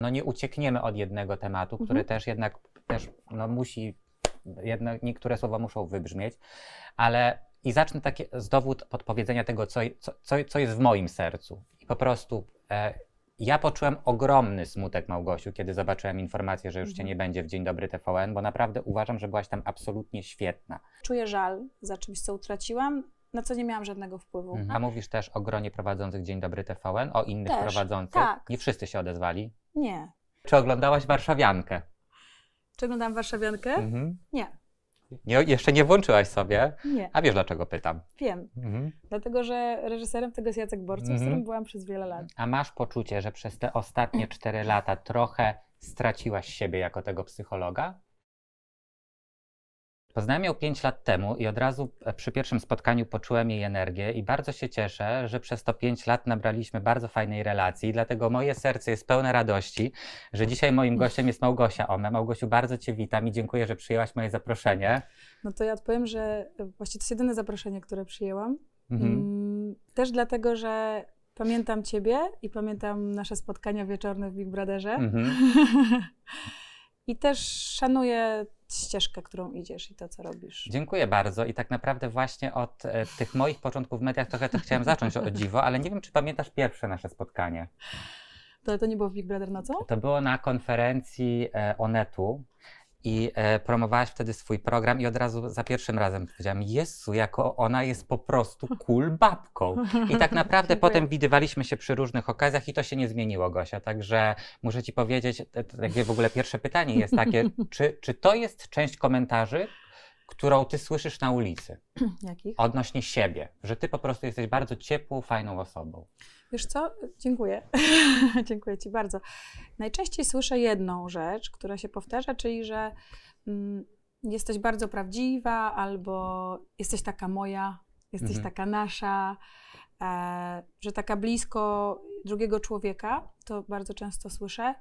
no nie uciekniemy od jednego tematu, który mhm. też jednak też, no musi, jedno, niektóre słowa muszą wybrzmieć, ale i zacznę takie, z dowód podpowiedzenia tego, co, co, co jest w moim sercu. I po prostu e, ja poczułem ogromny smutek, Małgosiu, kiedy zobaczyłem informację, że już cię mhm. nie będzie w Dzień Dobry TVN, bo naprawdę uważam, że byłaś tam absolutnie świetna. Czuję żal za czymś, co utraciłam, na co nie miałam żadnego wpływu. Mhm. A mówisz też o gronie prowadzących Dzień Dobry TVN, o innych też, prowadzących. Tak. Nie wszyscy się odezwali. Nie. Czy oglądałaś Warszawiankę? Czy oglądałam Warszawiankę? Mhm. Nie. nie. Jeszcze nie włączyłaś sobie? Nie. A wiesz dlaczego pytam? Wiem. Mhm. Dlatego, że reżyserem tego jest Jacek Borców, mhm. z którym byłam przez wiele lat. A masz poczucie, że przez te ostatnie 4 lata trochę straciłaś siebie jako tego psychologa? Poznałem ją 5 lat temu i od razu e, przy pierwszym spotkaniu poczułem jej energię i bardzo się cieszę, że przez to 5 lat nabraliśmy bardzo fajnej relacji, dlatego moje serce jest pełne radości, że dzisiaj moim gościem jest Małgosia Ome. Małgosiu, bardzo Cię witam i dziękuję, że przyjęłaś moje zaproszenie. No to ja odpowiem, że e, właściwie to jest jedyne zaproszenie, które przyjęłam. Mhm. Mm, też dlatego, że pamiętam Ciebie i pamiętam nasze spotkania wieczorne w Big Brotherze. Mhm. I też szanuję ścieżkę, którą idziesz i to, co robisz. Dziękuję bardzo. I tak naprawdę właśnie od e, tych moich początków w mediach trochę to chciałem zacząć o dziwo, ale nie wiem, czy pamiętasz pierwsze nasze spotkanie. To, to nie było w Big Brother na co? To było na konferencji e, Onetu i e, promowałaś wtedy swój program i od razu za pierwszym razem powiedziałam, Jezu, jako ona jest po prostu cool babką. I tak naprawdę potem widywaliśmy się przy różnych okazjach i to się nie zmieniło, Gosia. Także muszę ci powiedzieć, jakby w ogóle pierwsze pytanie jest takie, czy, czy to jest część komentarzy, którą ty słyszysz na ulicy? Jakich? Odnośnie siebie, że ty po prostu jesteś bardzo ciepłą, fajną osobą. Wiesz co? Dziękuję. Dziękuję Ci bardzo. Najczęściej słyszę jedną rzecz, która się powtarza, czyli że mm, jesteś bardzo prawdziwa, albo jesteś taka moja, jesteś mhm. taka nasza, e, że taka blisko drugiego człowieka, to bardzo często słyszę.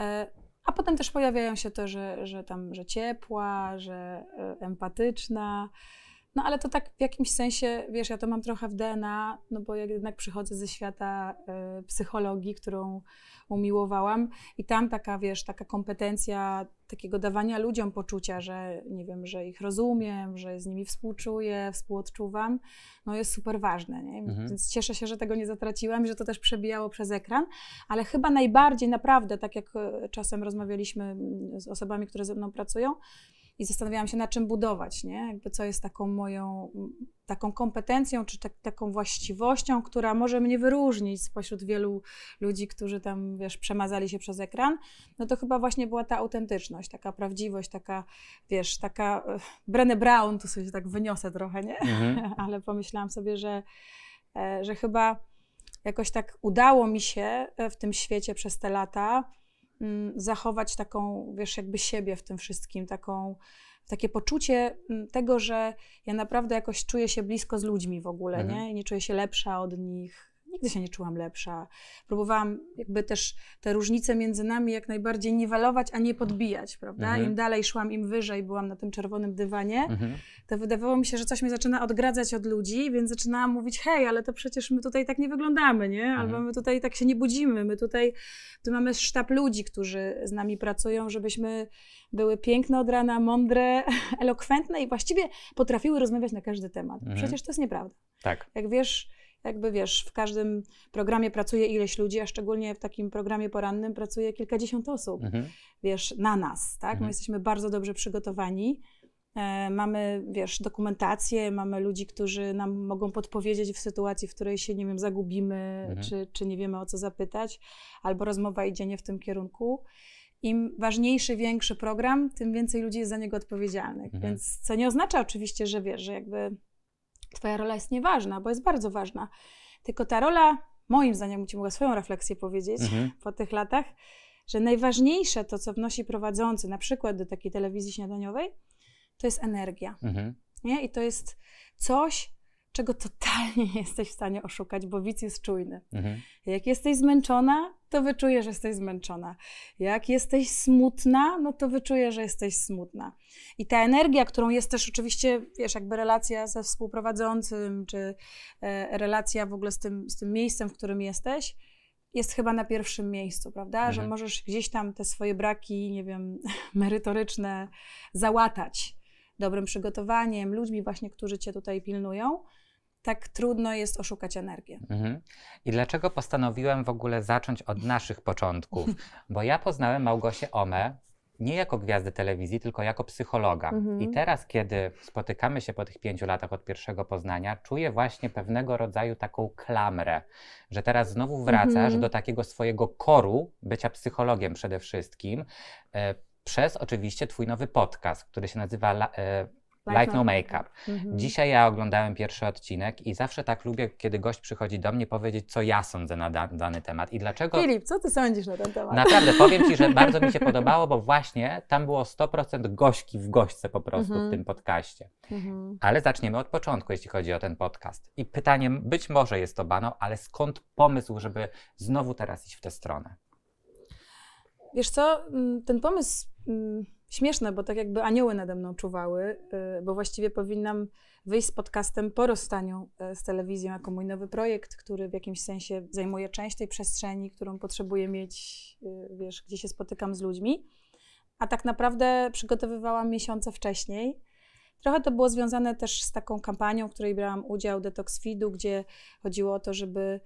E, a potem też pojawiają się to, że, że tam, że ciepła, że e, empatyczna. No ale to tak w jakimś sensie, wiesz, ja to mam trochę w DNA, no bo ja jednak przychodzę ze świata y, psychologii, którą umiłowałam i tam taka, wiesz, taka kompetencja takiego dawania ludziom poczucia, że nie wiem, że ich rozumiem, że z nimi współczuję, współodczuwam, no jest super ważne, nie? Mhm. Więc cieszę się, że tego nie zatraciłam i że to też przebijało przez ekran, ale chyba najbardziej naprawdę, tak jak e, czasem rozmawialiśmy mm, z osobami, które ze mną pracują, i zastanawiałam się, na czym budować, nie? Jakby co jest taką moją, taką kompetencją, czy tak, taką właściwością, która może mnie wyróżnić spośród wielu ludzi, którzy tam, wiesz, przemazali się przez ekran, no to chyba właśnie była ta autentyczność, taka prawdziwość, taka, wiesz, taka e, Brené Brown, tu sobie tak wyniosę trochę, nie? Mhm. Ale pomyślałam sobie, że, e, że chyba jakoś tak udało mi się e, w tym świecie przez te lata Mm, zachować taką, wiesz, jakby siebie w tym wszystkim, taką, takie poczucie mm, tego, że ja naprawdę jakoś czuję się blisko z ludźmi w ogóle, mhm. nie? I nie czuję się lepsza od nich, nigdy się nie czułam lepsza. Próbowałam jakby też te różnice między nami jak najbardziej niwelować, a nie podbijać, prawda? Mhm. Im dalej szłam, im wyżej byłam na tym czerwonym dywanie, mhm. to wydawało mi się, że coś mnie zaczyna odgradzać od ludzi, więc zaczynałam mówić, hej, ale to przecież my tutaj tak nie wyglądamy, nie? Albo mhm. my tutaj tak się nie budzimy, my tutaj, tu mamy sztab ludzi, którzy z nami pracują, żebyśmy były piękne od rana, mądre, elokwentne i właściwie potrafiły rozmawiać na każdy temat. Mhm. Przecież to jest nieprawda. Tak. Jak wiesz, jakby wiesz, w każdym programie pracuje ileś ludzi, a szczególnie w takim programie porannym pracuje kilkadziesiąt osób, mhm. wiesz, na nas, tak? Mhm. My jesteśmy bardzo dobrze przygotowani. E, mamy, wiesz, dokumentację, mamy ludzi, którzy nam mogą podpowiedzieć w sytuacji, w której się, nie wiem, zagubimy, mhm. czy, czy nie wiemy o co zapytać, albo rozmowa idzie nie w tym kierunku im ważniejszy, większy program, tym więcej ludzi jest za niego odpowiedzialnych. Mhm. Więc co nie oznacza oczywiście, że wiesz, że jakby Twoja rola jest nieważna, bo jest bardzo ważna. Tylko ta rola, moim zdaniem, ci mogła swoją refleksję powiedzieć mhm. po tych latach, że najważniejsze to, co wnosi prowadzący, na przykład do takiej telewizji śniadaniowej, to jest energia. Mhm. Nie? I to jest coś, czego totalnie nie jesteś w stanie oszukać, bo widz jest czujny. Mhm. Jak jesteś zmęczona, to wyczujesz, że jesteś zmęczona. Jak jesteś smutna, no to wyczujesz, że jesteś smutna. I ta energia, którą jest też oczywiście, wiesz, jakby relacja ze współprowadzącym, czy e, relacja w ogóle z tym, z tym miejscem, w którym jesteś, jest chyba na pierwszym miejscu, prawda? Mhm. Że możesz gdzieś tam te swoje braki, nie wiem, merytoryczne załatać dobrym przygotowaniem, ludźmi właśnie, którzy cię tutaj pilnują tak trudno jest oszukać energię. Mhm. I dlaczego postanowiłem w ogóle zacząć od naszych początków? Bo ja poznałem Małgosię Omę nie jako gwiazdę telewizji, tylko jako psychologa. Mhm. I teraz, kiedy spotykamy się po tych pięciu latach od pierwszego poznania, czuję właśnie pewnego rodzaju taką klamrę, że teraz znowu wracasz mhm. do takiego swojego koru bycia psychologiem przede wszystkim. E, przez oczywiście Twój nowy podcast, który się nazywa La, e, Light No, no Makeup. Mhm. Dzisiaj ja oglądałem pierwszy odcinek i zawsze tak lubię, kiedy gość przychodzi do mnie powiedzieć, co ja sądzę na da dany temat i dlaczego... Filip, co ty sądzisz na ten temat? Naprawdę, powiem ci, że bardzo mi się podobało, bo właśnie tam było 100% gośki w gośce po prostu w mhm. tym podcaście. Mhm. Ale zaczniemy od początku, jeśli chodzi o ten podcast. I pytanie, być może jest to bano, ale skąd pomysł, żeby znowu teraz iść w tę stronę? Wiesz co, mm, ten pomysł mm, śmieszne, bo tak jakby anioły nade mną czuwały, y, bo właściwie powinnam wyjść z podcastem po rozstaniu y, z telewizją jako mój nowy projekt, który w jakimś sensie zajmuje część tej przestrzeni, którą potrzebuję mieć, y, wiesz, gdzie się spotykam z ludźmi. A tak naprawdę przygotowywałam miesiące wcześniej. Trochę to było związane też z taką kampanią, w której brałam udział, Detox Feedu, gdzie chodziło o to, żeby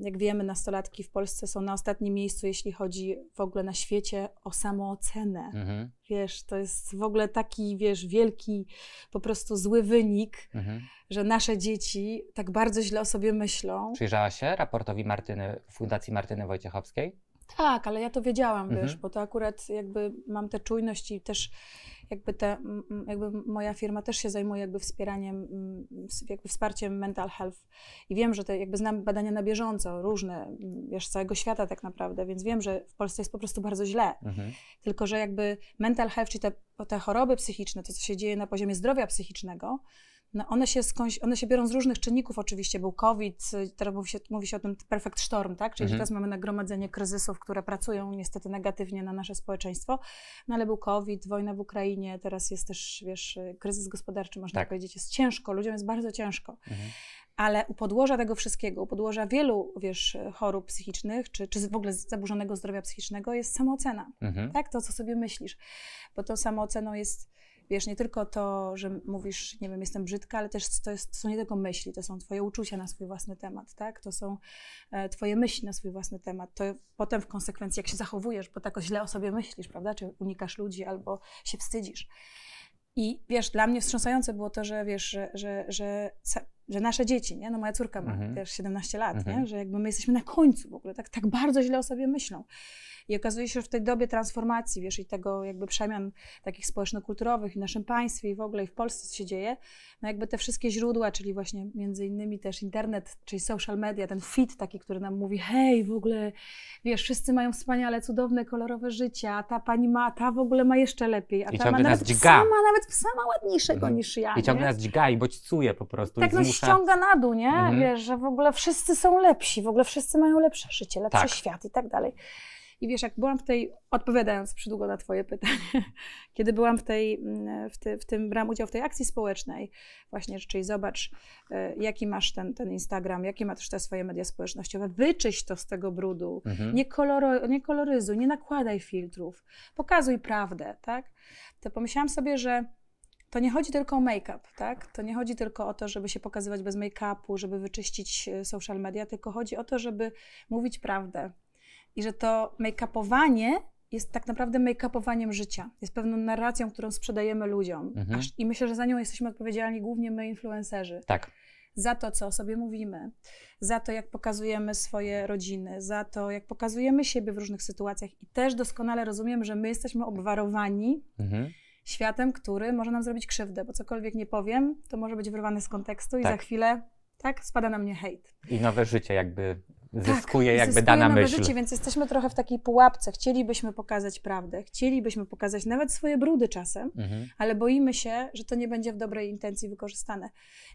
jak wiemy, nastolatki w Polsce są na ostatnim miejscu, jeśli chodzi w ogóle na świecie o samoocenę. Mhm. Wiesz, to jest w ogóle taki, wiesz, wielki, po prostu zły wynik, mhm. że nasze dzieci tak bardzo źle o sobie myślą. Przyjrzała się raportowi Martyny, Fundacji Martyny Wojciechowskiej? Tak, ale ja to wiedziałam, mhm. wiesz, bo to akurat jakby mam tę czujność i też jakby, te, jakby moja firma też się zajmuje jakby wspieraniem, jakby wsparciem mental health i wiem, że te jakby znam badania na bieżąco, różne, wiesz, całego świata tak naprawdę, więc wiem, że w Polsce jest po prostu bardzo źle. Mhm. Tylko, że jakby mental health, czy te, te choroby psychiczne, to co się dzieje na poziomie zdrowia psychicznego, no one, się one się biorą z różnych czynników oczywiście, był COVID, y, teraz mówi się, mówi się o tym perfect storm, tak? Czyli mhm. teraz mamy nagromadzenie kryzysów, które pracują niestety negatywnie na nasze społeczeństwo, no ale był COVID, wojna w Ukrainie, teraz jest też, wiesz, y, kryzys gospodarczy, można tak. powiedzieć, jest ciężko, ludziom jest bardzo ciężko. Mhm. Ale u podłoża tego wszystkiego, u podłoża wielu, wiesz, chorób psychicznych, czy, czy w ogóle zaburzonego zdrowia psychicznego jest samoocena, mhm. tak? To, co sobie myślisz, bo tą samooceną jest wiesz, nie tylko to, że mówisz, nie wiem, jestem brzydka, ale też to, jest, to są nie tylko myśli, to są twoje uczucia na swój własny temat, tak? To są e, twoje myśli na swój własny temat. To potem w konsekwencji, jak się zachowujesz, bo tak źle o sobie myślisz, prawda? Czy unikasz ludzi albo się wstydzisz. I wiesz, dla mnie wstrząsające było to, że wiesz, że, że, że że nasze dzieci, nie? No moja córka ma mhm. też 17 lat, mhm. nie? Że jakby my jesteśmy na końcu w ogóle, tak, tak bardzo źle o sobie myślą. I okazuje się, że w tej dobie transformacji, wiesz, i tego jakby przemian takich społeczno-kulturowych w naszym państwie i w ogóle i w Polsce, co się dzieje, no jakby te wszystkie źródła, czyli właśnie między innymi też internet, czyli social media, ten fit taki, który nam mówi, hej, w ogóle, wiesz, wszyscy mają wspaniale, cudowne, kolorowe życie, a ta pani ma, ta w ogóle ma jeszcze lepiej, a ta ma nawet dźga. psa, ma nawet psa ma ładniejszego no. niż ja. I ciągle nie? nas dźga i bodźcuje po prostu tak, i no, zmusza tak. ściąga na dół, nie? Mhm. Wiesz, że w ogóle wszyscy są lepsi, w ogóle wszyscy mają lepsze życie, lepszy tak. świat i tak dalej. I wiesz, jak byłam w tej, odpowiadając przydługo na Twoje pytanie, kiedy byłam w tej, mm, w, ty, w tym, brałam udział w tej akcji społecznej, właśnie, czyli zobacz, e, jaki masz ten, ten Instagram, jakie masz te swoje media społecznościowe, wyczyść to z tego brudu, mhm. nie, koloro, nie koloryzuj, nie nakładaj filtrów, pokazuj prawdę, tak? To pomyślałam sobie, że to nie chodzi tylko o make-up, tak? To nie chodzi tylko o to, żeby się pokazywać bez make-upu, żeby wyczyścić e, social media, tylko chodzi o to, żeby mówić prawdę. I że to make-upowanie jest tak naprawdę make-upowaniem życia. Jest pewną narracją, którą sprzedajemy ludziom. Mhm. Aż, I myślę, że za nią jesteśmy odpowiedzialni głównie my, influencerzy. Tak. Za to, co o sobie mówimy, za to, jak pokazujemy swoje rodziny, za to, jak pokazujemy siebie w różnych sytuacjach. I też doskonale rozumiem, że my jesteśmy obwarowani mhm światem, który może nam zrobić krzywdę, bo cokolwiek nie powiem, to może być wyrwane z kontekstu i tak. za chwilę, tak, spada na mnie hejt. I nowe życie jakby tak, zyskuje tak, jakby dana nowe myśl. życie, więc jesteśmy trochę w takiej pułapce. Chcielibyśmy pokazać prawdę, chcielibyśmy pokazać nawet swoje brudy czasem, mhm. ale boimy się, że to nie będzie w dobrej intencji wykorzystane.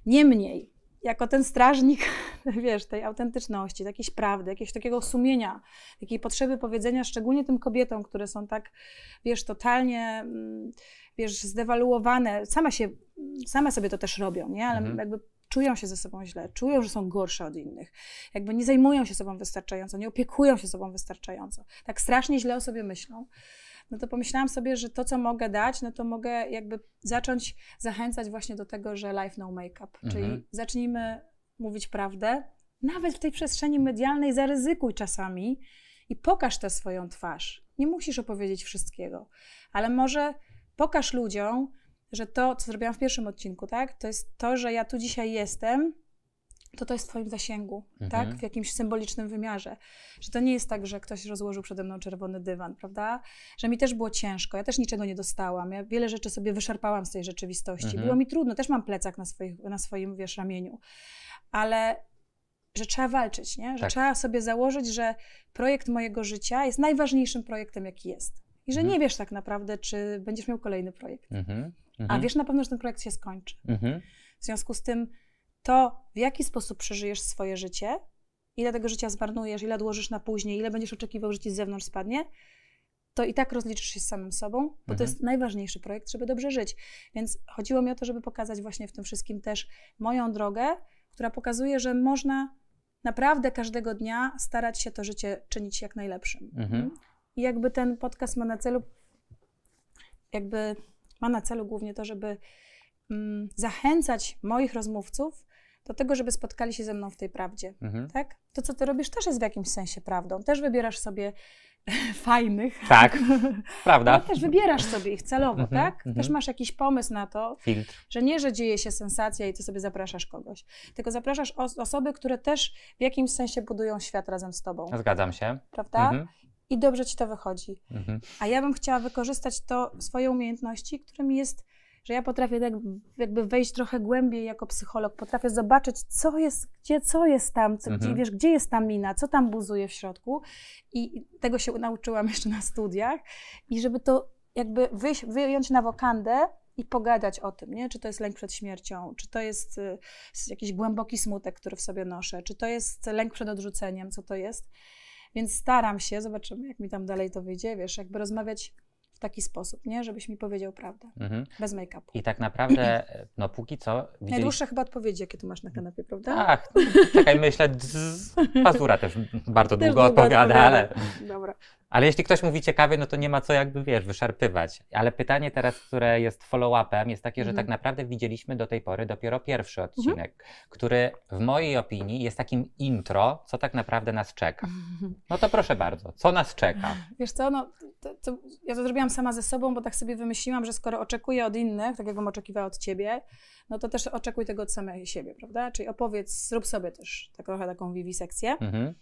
Niemniej, jako ten strażnik, wiesz, tej autentyczności, jakiejś prawdy, jakiegoś takiego sumienia, takiej potrzeby powiedzenia, szczególnie tym kobietom, które są tak, wiesz, totalnie, mm, wiesz, zdewaluowane. Sama się, same sobie to też robią, nie? Ale mhm. jakby czują się ze sobą źle, czują, że są gorsze od innych, jakby nie zajmują się sobą wystarczająco, nie opiekują się sobą wystarczająco, tak strasznie źle o sobie myślą, no to pomyślałam sobie, że to, co mogę dać, no to mogę jakby zacząć zachęcać właśnie do tego, że life no make-up. Mhm. Czyli zacznijmy mówić prawdę, nawet w tej przestrzeni medialnej zaryzykuj czasami i pokaż tę swoją twarz. Nie musisz opowiedzieć wszystkiego, ale może pokaż ludziom, że to, co zrobiłam w pierwszym odcinku, tak, to jest to, że ja tu dzisiaj jestem, to to jest w Twoim zasięgu, tak? mhm. tak? W jakimś symbolicznym wymiarze. Że to nie jest tak, że ktoś rozłożył przede mną czerwony dywan, prawda? Że mi też było ciężko, ja też niczego nie dostałam, ja wiele rzeczy sobie wyszarpałam z tej rzeczywistości. Mhm. Było mi trudno, też mam plecak na, swoich, na swoim, wiesz, ramieniu. Ale że trzeba walczyć, nie? Że tak. trzeba sobie założyć, że projekt mojego życia jest najważniejszym projektem, jaki jest. I że mhm. nie wiesz tak naprawdę, czy będziesz miał kolejny projekt. Mhm. A mhm. wiesz na pewno, że ten projekt się skończy. Mhm. W związku z tym to, w jaki sposób przeżyjesz swoje życie, ile tego życia zmarnujesz, ile odłożysz na później, ile będziesz oczekiwał, że ci z zewnątrz spadnie, to i tak rozliczysz się z samym sobą, bo mhm. to jest najważniejszy projekt, żeby dobrze żyć. Więc chodziło mi o to, żeby pokazać właśnie w tym wszystkim też moją drogę, która pokazuje, że można naprawdę każdego dnia starać się to życie czynić jak najlepszym. Mhm. I jakby ten podcast ma na celu, jakby ma na celu głównie to, żeby mm, zachęcać moich rozmówców do tego, żeby spotkali się ze mną w tej prawdzie. Mhm. Tak? To, co ty robisz, też jest w jakimś sensie prawdą. Też wybierasz sobie fajnych. Tak, prawda. Ale też wybierasz sobie ich celowo, mhm, tak? Mhm. Też masz jakiś pomysł na to, Filtr. że nie, że dzieje się sensacja i ty sobie zapraszasz kogoś, tylko zapraszasz os osoby, które też w jakimś sensie budują świat razem z tobą. Zgadzam się. Prawda? Mhm. I dobrze ci to wychodzi. Mhm. A ja bym chciała wykorzystać to swoje umiejętności, którymi jest że ja potrafię tak jakby wejść trochę głębiej jako psycholog, potrafię zobaczyć, co jest, gdzie, co jest tam, co, mhm. gdzie, wiesz, gdzie jest ta mina, co tam buzuje w środku i tego się nauczyłam jeszcze na studiach i żeby to jakby wyjść, wyjąć na wokandę, i pogadać o tym, nie? czy to jest lęk przed śmiercią, czy to jest y, jakiś głęboki smutek, który w sobie noszę, czy to jest lęk przed odrzuceniem, co to jest. Więc staram się, zobaczymy, jak mi tam dalej to wyjdzie, wiesz, jakby rozmawiać taki sposób, nie? Żebyś mi powiedział prawdę. Mhm. Bez make-upu. I tak naprawdę, no póki co... Widzieli... Najdłuższe chyba odpowiedzi, jakie tu masz na kanapie, prawda? Ach, czekaj, myślę, dzz, pazura też bardzo długo, też odpowiada, odpowiada, ale... Dobra. Ale jeśli ktoś mówi ciekawie, no to nie ma co jakby, wiesz, wyszarpywać. Ale pytanie teraz, które jest follow-upem, jest takie, że mhm. tak naprawdę widzieliśmy do tej pory dopiero pierwszy mhm. odcinek, mhm. który w mojej opinii jest takim intro, co tak naprawdę nas czeka. Mhm. No to proszę bardzo, co nas czeka? Wiesz co, no, to, to ja to zrobiłam sama ze sobą, bo tak sobie wymyśliłam, że skoro oczekuję od innych, tak jakbym oczekiwała od ciebie, no to też oczekuj tego od samej siebie, prawda? Czyli opowiedz, zrób sobie też tak trochę taką sekcję. Mhm.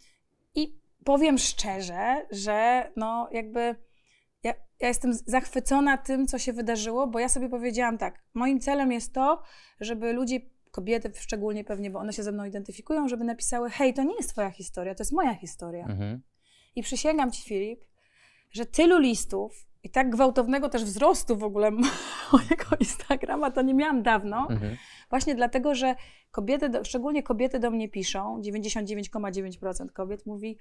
I powiem szczerze, że no jakby ja, ja, jestem zachwycona tym, co się wydarzyło, bo ja sobie powiedziałam tak, moim celem jest to, żeby ludzie, kobiety szczególnie pewnie, bo one się ze mną identyfikują, żeby napisały, hej, to nie jest twoja historia, to jest moja historia. Mhm. I przysięgam ci, Filip, że tylu listów i tak gwałtownego też wzrostu w ogóle mojego Instagrama to nie miałam dawno. Mhm. Właśnie dlatego, że kobiety, do, szczególnie kobiety do mnie piszą, 99,9% kobiet mówi,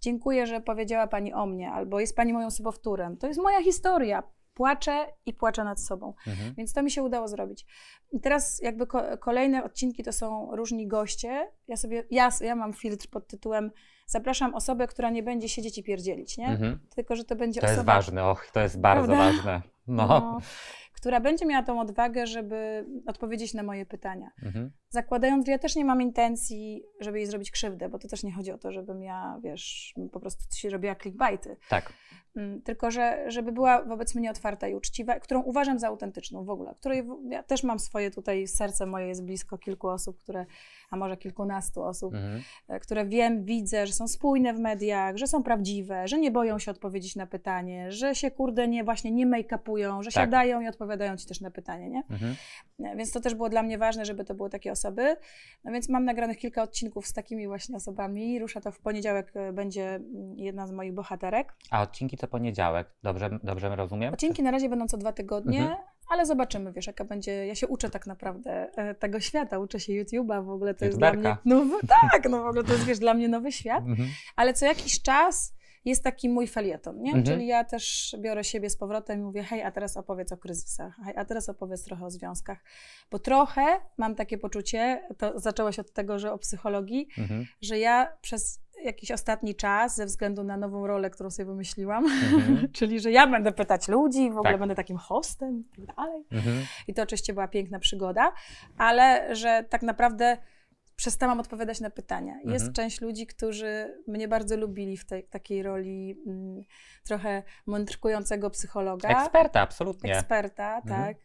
dziękuję, że powiedziała Pani o mnie, albo jest Pani moją sobowtórem. To jest moja historia płaczę i płaczę nad sobą. Mhm. Więc to mi się udało zrobić. I teraz jakby ko kolejne odcinki to są różni goście. Ja sobie, ja, ja mam filtr pod tytułem zapraszam osobę, która nie będzie siedzieć i pierdzielić, nie? Mhm. Tylko, że to będzie to osoba... To jest ważne, och, to jest bardzo prawda? ważne. No. no. Która będzie miała tą odwagę, żeby odpowiedzieć na moje pytania. Mhm zakładając, że ja też nie mam intencji, żeby jej zrobić krzywdę, bo to też nie chodzi o to, żebym ja, wiesz, po prostu się robiła clickbaity. Tak. Mm, tylko, że, żeby była wobec mnie otwarta i uczciwa, którą uważam za autentyczną w ogóle, której ja też mam swoje tutaj, serce moje jest blisko kilku osób, które, a może kilkunastu osób, mhm. E, które wiem, widzę, że są spójne w mediach, że są prawdziwe, że nie boją się odpowiedzieć na pytanie, że się kurde nie, właśnie nie make-upują, że tak. siadają i odpowiadają ci też na pytanie, nie? Mhm. E, więc to też było dla mnie ważne, żeby to było takie osoby, osoby. No więc mam nagranych kilka odcinków z takimi właśnie osobami. Rusza to w poniedziałek, e, będzie mm, jedna z moich bohaterek. A odcinki to poniedziałek, dobrze, dobrze rozumiem? Odcinki na razie będą co dwa tygodnie, mhm. ale zobaczymy, wiesz, jaka będzie. Ja się uczę tak naprawdę e, tego świata, uczę się YouTube'a, w ogóle to jest dla mnie. No, tak, no w ogóle to jest wiesz, dla mnie nowy świat, mhm. ale co jakiś czas jest taki mój felieton, nie? Mhm. Czyli ja też biorę siebie z powrotem i mówię, hej, a teraz opowiedz o kryzysach, hej, a teraz opowiedz trochę o związkach. Bo trochę mam takie poczucie, to zaczęłaś od tego, że o psychologii, mhm. że ja przez jakiś ostatni czas ze względu na nową rolę, którą sobie wymyśliłam. Mhm. Czyli, że ja będę pytać ludzi, w ogóle tak. będę takim hostem i tak dalej. Mhm. I to oczywiście była piękna przygoda, ale że tak naprawdę przestałam odpowiadać na pytania. Jest mhm. część ludzi, którzy mnie bardzo lubili w tej, takiej roli m, mm, trochę mądrkującego psychologa. Eksperta, absolutnie. Eksperta, mhm. tak.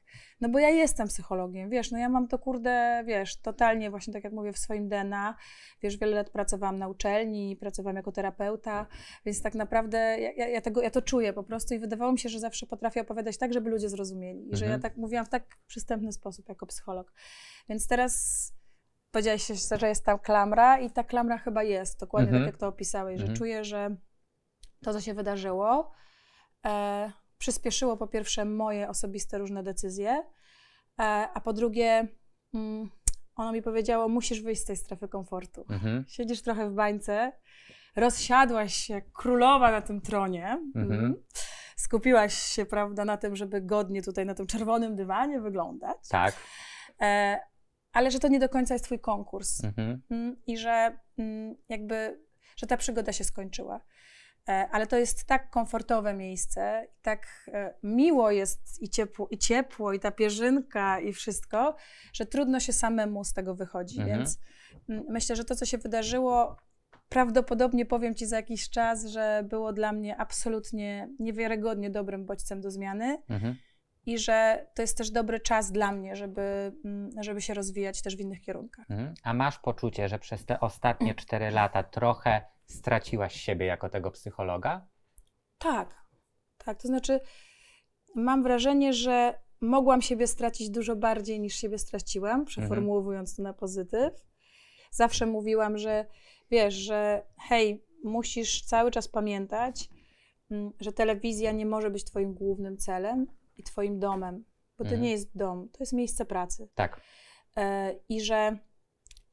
No bo ja jestem psychologiem, wiesz, no ja mam to kurde, wiesz, totalnie właśnie tak jak mówię w swoim DNA, wiesz, wiele lat pracowałam na uczelni, pracowałam jako terapeuta, tak. więc tak naprawdę ja, ja, tego, ja to czuję po prostu i wydawało mi się, że zawsze potrafię opowiadać tak, żeby ludzie zrozumieli i mhm. że ja mhm. tak mówiłam w tak przystępny sposób jako psycholog. Więc teraz powiedziałeś, że jest tam klamra i ta klamra chyba jest, dokładnie tak mhm. jak to opisałeś, że mhm. czuję, że to, co się wydarzyło, e, przyspieszyło po pierwsze moje osobiste różne decyzje, e, a po drugie mm, ono mi powiedziało, musisz wyjść z tej strefy komfortu. Mhm. Siedzisz trochę w bańce, rozsiadłaś się jak królowa na tym tronie, mhm. Mm. skupiłaś się, prawda, na tym, żeby godnie tutaj na tym czerwonym dywanie wyglądać. Tak. E, ale że to nie do końca jest twój konkurs mhm. Mm, i że mm, jakby, że ta przygoda się skończyła. E, ale to jest tak komfortowe miejsce, tak e, miło jest i ciepło, i ciepło, i ta pierzynka, i wszystko, że trudno się samemu z tego wychodzi. Mhm. Więc mm, myślę, że to, co się wydarzyło, prawdopodobnie powiem Ci za jakiś czas, że było dla mnie absolutnie niewiarygodnie dobrym bodźcem do zmiany. Mhm i że to jest też dobry czas dla mnie, żeby, mm, żeby się rozwijać też w innych kierunkach. Mhm. A masz poczucie, że przez te ostatnie 4 lata trochę straciłaś siebie jako tego psychologa? Tak, tak. To znaczy, mam wrażenie, że mogłam siebie stracić dużo bardziej niż siebie straciłam, przeformułowując to na pozytyw. Zawsze mówiłam, że wiesz, że hej, musisz cały czas pamiętać, mm, że telewizja nie może być Twoim głównym celem, i Twoim domem, bo to mhm. nie jest dom, to jest miejsce pracy. Tak. E, I że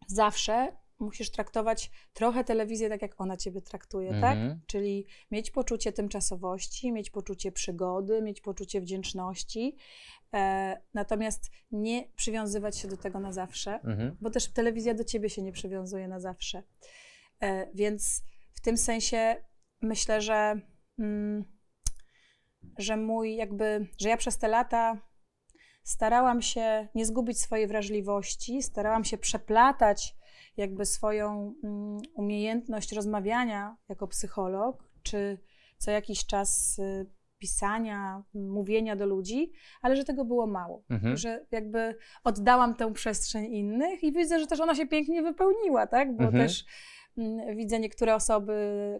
zawsze musisz traktować trochę telewizję tak, jak ona ciebie traktuje, tak? Mhm. Czyli mieć poczucie tymczasowości, mieć poczucie przygody, mieć poczucie wdzięczności, e, natomiast nie przywiązywać się do tego na zawsze, mhm. bo też telewizja do ciebie się nie przywiązuje na zawsze. E, więc w tym sensie myślę, że. Mm, że mój jakby, że ja przez te lata starałam się nie zgubić swojej wrażliwości, starałam się przeplatać jakby swoją mm, umiejętność rozmawiania jako psycholog, czy co jakiś czas y, pisania, mówienia do ludzi, ale że tego było mało. Mhm. Że jakby oddałam tę przestrzeń innych i widzę, że też ona się pięknie wypełniła, tak? Bo mhm. też Mm, widzę niektóre osoby,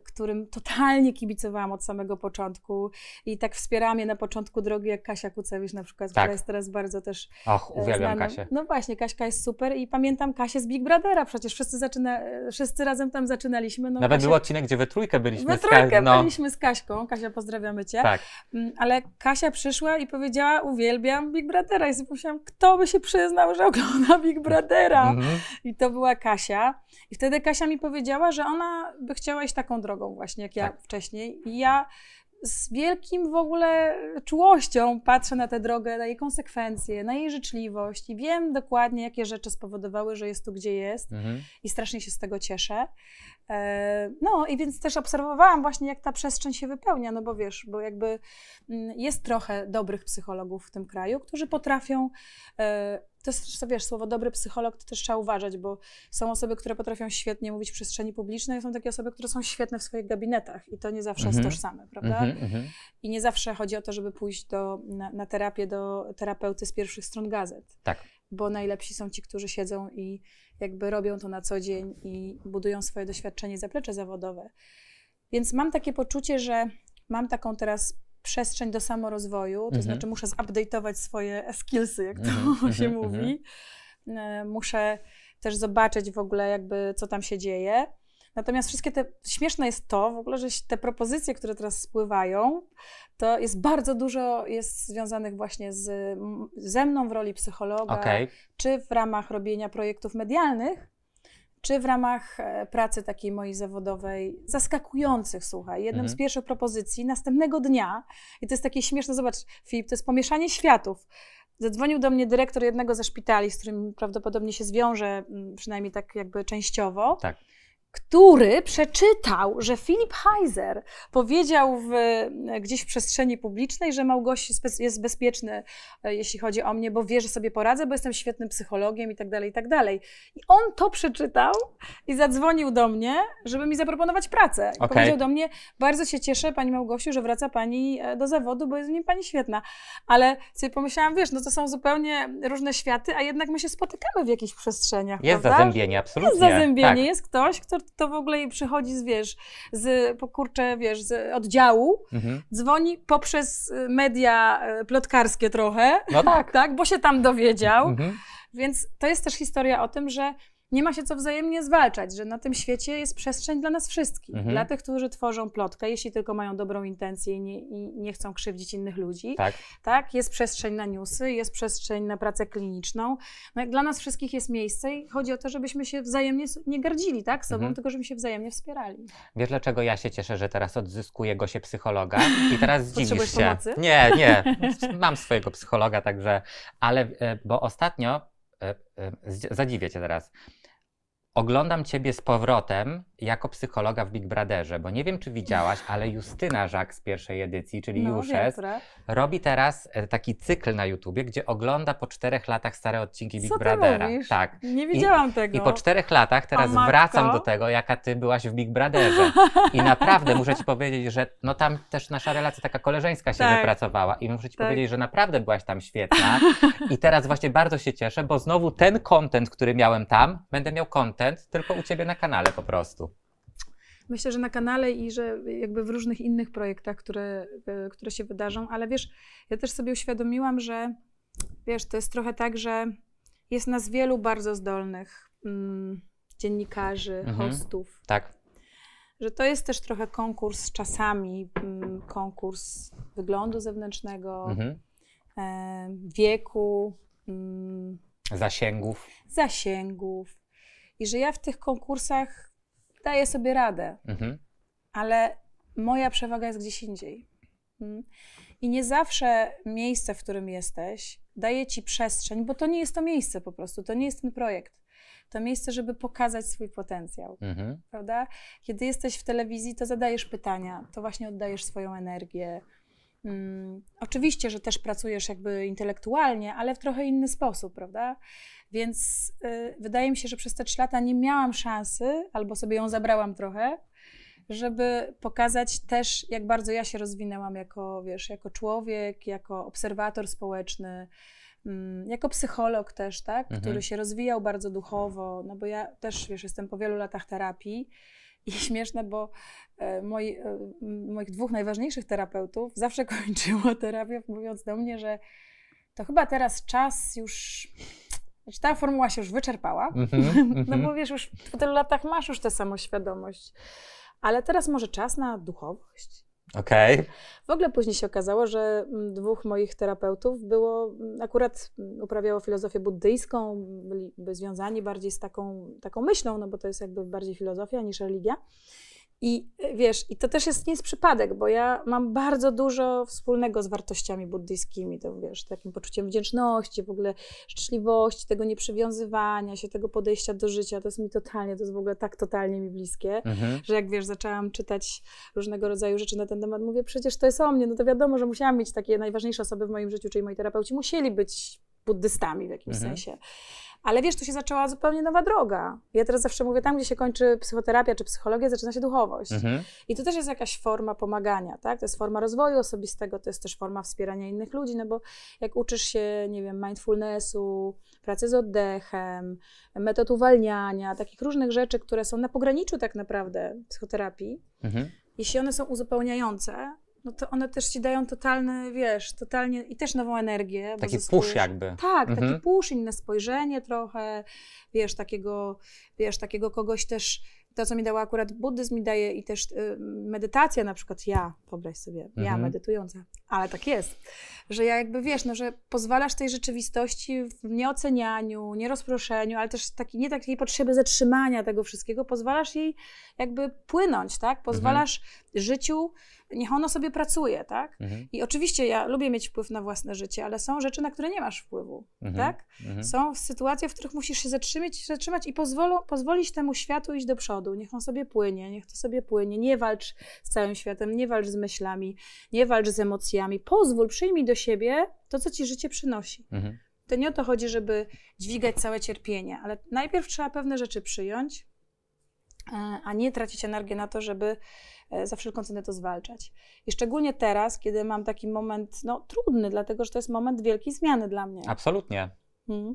którym totalnie kibicowałam od samego początku i tak wspierałam je na początku drogi, jak Kasia Kucewicz na przykład, tak. która jest teraz bardzo też Och, e, uwielbiam Kasię. No właśnie, Kaśka jest super i pamiętam Kasię z Big Brothera, przecież wszyscy, zaczyna, wszyscy razem tam zaczynaliśmy. No, Nawet Kasia... był odcinek, gdzie we trójkę byliśmy. We trójkę z no. byliśmy z Kaśką, Kasia pozdrawiamy Cię. Tak. Mm, ale Kasia przyszła i powiedziała, uwielbiam Big Brothera i sobie pomyślałam, kto by się przyznał, że ogląda Big Brothera? Mhm. I to była Kasia i wtedy Kasia mi powiedziała, powiedziała, że ona by chciała iść taką drogą właśnie, jak ja tak. wcześniej. I ja z wielkim w ogóle czułością patrzę na tę drogę, na jej konsekwencje, na jej życzliwość i wiem dokładnie, jakie rzeczy spowodowały, że jest tu, gdzie jest mhm. i strasznie się z tego cieszę. E, no i więc też obserwowałam właśnie, jak ta przestrzeń się wypełnia, no bo wiesz, bo jakby mm, jest trochę dobrych psychologów w tym kraju, którzy potrafią e, to jest, wiesz, słowo dobry psycholog to też trzeba uważać, bo są osoby, które potrafią świetnie mówić w przestrzeni publicznej, są takie osoby, które są świetne w swoich gabinetach i to nie zawsze mhm. jest tożsame, prawda? Mhm, mhm, I nie zawsze chodzi o to, żeby pójść do, na, na terapię do terapeuty z pierwszych stron gazet. Tak bo najlepsi są ci, którzy siedzą i jakby robią to na co dzień i budują swoje doświadczenie zaplecze zawodowe. Więc mam takie poczucie, że mam taką teraz przestrzeń do samorozwoju, to mhm. znaczy muszę zupdate'ować swoje skillsy, jak to mhm, się mhm, mówi. E, muszę też zobaczyć w ogóle jakby, co tam się dzieje. Natomiast wszystkie te, śmieszne jest to w ogóle, że te propozycje, które teraz spływają, to jest bardzo dużo jest związanych właśnie z, ze mną w roli psychologa, okay. czy w ramach robienia projektów medialnych, czy w ramach e, pracy takiej mojej zawodowej, zaskakujących, słuchaj, jedną mhm. z pierwszych propozycji następnego dnia, i to jest takie śmieszne, zobacz, Filip, to jest pomieszanie światów. Zadzwonił do mnie dyrektor jednego ze szpitali, z którym prawdopodobnie się zwiąże, mm, przynajmniej tak jakby częściowo. Tak który przeczytał, że Filip Heiser powiedział w, gdzieś w przestrzeni publicznej, że Małgosi jest bezpieczny, e, jeśli chodzi o mnie, bo wie, że sobie poradzę, bo jestem świetnym psychologiem i tak dalej, i tak dalej. I on to przeczytał i zadzwonił do mnie, żeby mi zaproponować pracę. I okay. Powiedział do mnie, bardzo się cieszę Pani Małgosiu, że wraca Pani e, do zawodu, bo jest w nim Pani świetna. Ale sobie pomyślałam, wiesz, no to są zupełnie różne światy, a jednak my się spotykamy w jakichś przestrzeniach, Jest prawda? zazębienie, absolutnie. Jest zazębienie, tak. jest ktoś, kto to w ogóle jej przychodzi z, wiesz, z, kurczę, wiesz, z oddziału, mhm. dzwoni poprzez y, media y, plotkarskie trochę, no tak. tak, bo się tam dowiedział. Mhm. Więc to jest też historia o tym, że nie ma się co wzajemnie zwalczać, że na tym świecie jest przestrzeń dla nas wszystkich. Mhm. Dla tych, którzy tworzą plotkę, jeśli tylko mają dobrą intencję i nie, i nie chcą krzywdzić innych ludzi. Tak. tak. Jest przestrzeń na newsy, jest przestrzeń na pracę kliniczną. No, dla nas wszystkich jest miejsce i chodzi o to, żebyśmy się wzajemnie nie gardzili tak, sobą, mhm. tylko żebyśmy się wzajemnie wspierali. Wiesz, dlaczego ja się cieszę, że teraz odzyskuje go się psychologa i teraz zdziwisz się. Pomocy? Nie, nie. Mam swojego psychologa, także, ale e, bo ostatnio E, e, zadziwię cię teraz. Oglądam Ciebie z powrotem jako psychologa w Big Brotherze, bo nie wiem, czy widziałaś, ale Justyna Żak z pierwszej edycji, czyli no, Juszes, robi teraz e, taki cykl na YouTubie, gdzie ogląda po czterech latach stare odcinki Big Co Brothera. Tak. Nie widziałam I, tego. I po czterech latach teraz wracam do tego, jaka Ty byłaś w Big Brotherze. I naprawdę muszę Ci powiedzieć, że no tam też nasza relacja taka koleżeńska się tak. wypracowała i muszę Ci tak. powiedzieć, że naprawdę byłaś tam świetna. I teraz właśnie bardzo się cieszę, bo znowu ten kontent, który miałem tam, będę miał kontent content, tylko u Ciebie na kanale po prostu. Myślę, że na kanale i że jakby w różnych innych projektach, które, e, które się wydarzą, ale wiesz, ja też sobie uświadomiłam, że wiesz, to jest trochę tak, że jest nas wielu bardzo zdolnych mm, dziennikarzy, mhm. hostów. Tak. Że to jest też trochę konkurs czasami, mm, konkurs wyglądu zewnętrznego, mhm. e, wieku, mm, zasięgów. Zasięgów i że ja w tych konkursach daję sobie radę, mhm. ale moja przewaga jest gdzieś indziej. Mm. I nie zawsze miejsce, w którym jesteś, daje ci przestrzeń, bo to nie jest to miejsce po prostu, to nie jest ten projekt. To miejsce, żeby pokazać swój potencjał, mhm. prawda? Kiedy jesteś w telewizji, to zadajesz pytania, to właśnie oddajesz swoją energię, Mm, oczywiście, że też pracujesz jakby intelektualnie, ale w trochę inny sposób, prawda? Więc y, wydaje mi się, że przez te trzy lata nie miałam szansy, albo sobie ją zabrałam trochę, żeby pokazać też, jak bardzo ja się rozwinęłam jako, wiesz, jako człowiek, jako obserwator społeczny, mm, jako psycholog też, tak? Mhm. Który się rozwijał bardzo duchowo, no bo ja też, wiesz, jestem po wielu latach terapii i śmieszne, bo e, moi, e, moich dwóch najważniejszych terapeutów zawsze kończyło terapię mówiąc do mnie, że to chyba teraz czas już. Znaczy ta formuła się już wyczerpała, mm -hmm, no mhm. bo wiesz, już po tylu latach masz już tę samoświadomość. Ale teraz może czas na duchowość, Okej. Okay. W ogóle później się okazało, że mm, dwóch moich terapeutów było, mm, akurat mm, uprawiało filozofię buddyjską, byli związani bardziej z taką, taką myślą, no bo to jest jakby bardziej filozofia niż religia. I e, wiesz, i to też jest nie jest przypadek, bo ja mam bardzo dużo wspólnego z wartościami buddyjskimi, to wiesz, takim poczuciem wdzięczności, w ogóle życzliwości, tego nieprzywiązywania się, tego podejścia do życia, to jest mi totalnie, to jest w ogóle tak totalnie mi bliskie, mhm. że jak wiesz, zaczęłam czytać różnego rodzaju rzeczy na ten temat, mówię, przecież to jest o mnie, no to wiadomo, że musiałam mieć takie najważniejsze osoby w moim życiu, czyli moi terapeuci musieli być buddystami w jakimś mhm. sensie. Ale wiesz, tu się zaczęła zupełnie nowa droga. Ja teraz zawsze mówię, tam gdzie się kończy psychoterapia czy psychologia, zaczyna się duchowość. Mhm. I to też jest jakaś forma pomagania, tak? To jest forma rozwoju osobistego, to jest też forma wspierania innych ludzi, no bo jak uczysz się, nie wiem, mindfulnessu, pracy z oddechem, metod uwalniania, takich różnych rzeczy, które są na pograniczu tak naprawdę psychoterapii, mhm. jeśli one są uzupełniające, no to one też ci dają totalny, wiesz, totalnie i też nową energię. Taki push jakby. Tak, mhm. taki push, inne spojrzenie trochę, wiesz, takiego, wiesz, takiego kogoś też, to co mi dało akurat buddyzm mi daje i też y, medytacja na przykład, ja, wyobraź sobie, mhm. ja medytująca, ale tak jest, że ja jakby, wiesz, no, że pozwalasz tej rzeczywistości w nieocenianiu, nierozproszeniu, ale też taki, nie takiej potrzeby zatrzymania tego wszystkiego, pozwalasz jej jakby płynąć, tak, mhm. pozwalasz mhm. życiu niech ono sobie pracuje, tak? Mhm. I oczywiście ja lubię mieć wpływ na własne życie, ale są rzeczy, na które nie masz wpływu, mhm. tak? Mhm. Są sytuacje, w których musisz się zatrzymać, zatrzymać i pozwolo, pozwolić temu światu iść do przodu. Niech on sobie płynie, niech to sobie płynie. Nie walcz z całym światem, nie walcz z myślami, nie walcz z emocjami. Pozwól, przyjmij do siebie to, co ci życie przynosi. Mhm. To nie o to chodzi, żeby dźwigać całe cierpienie, ale najpierw trzeba pewne rzeczy przyjąć, E, a nie tracić energię na to, żeby e, za wszelką cenę to zwalczać. I szczególnie teraz, kiedy mam taki moment no, trudny, dlatego że to jest moment wielkiej zmiany dla mnie. Absolutnie. Mhm.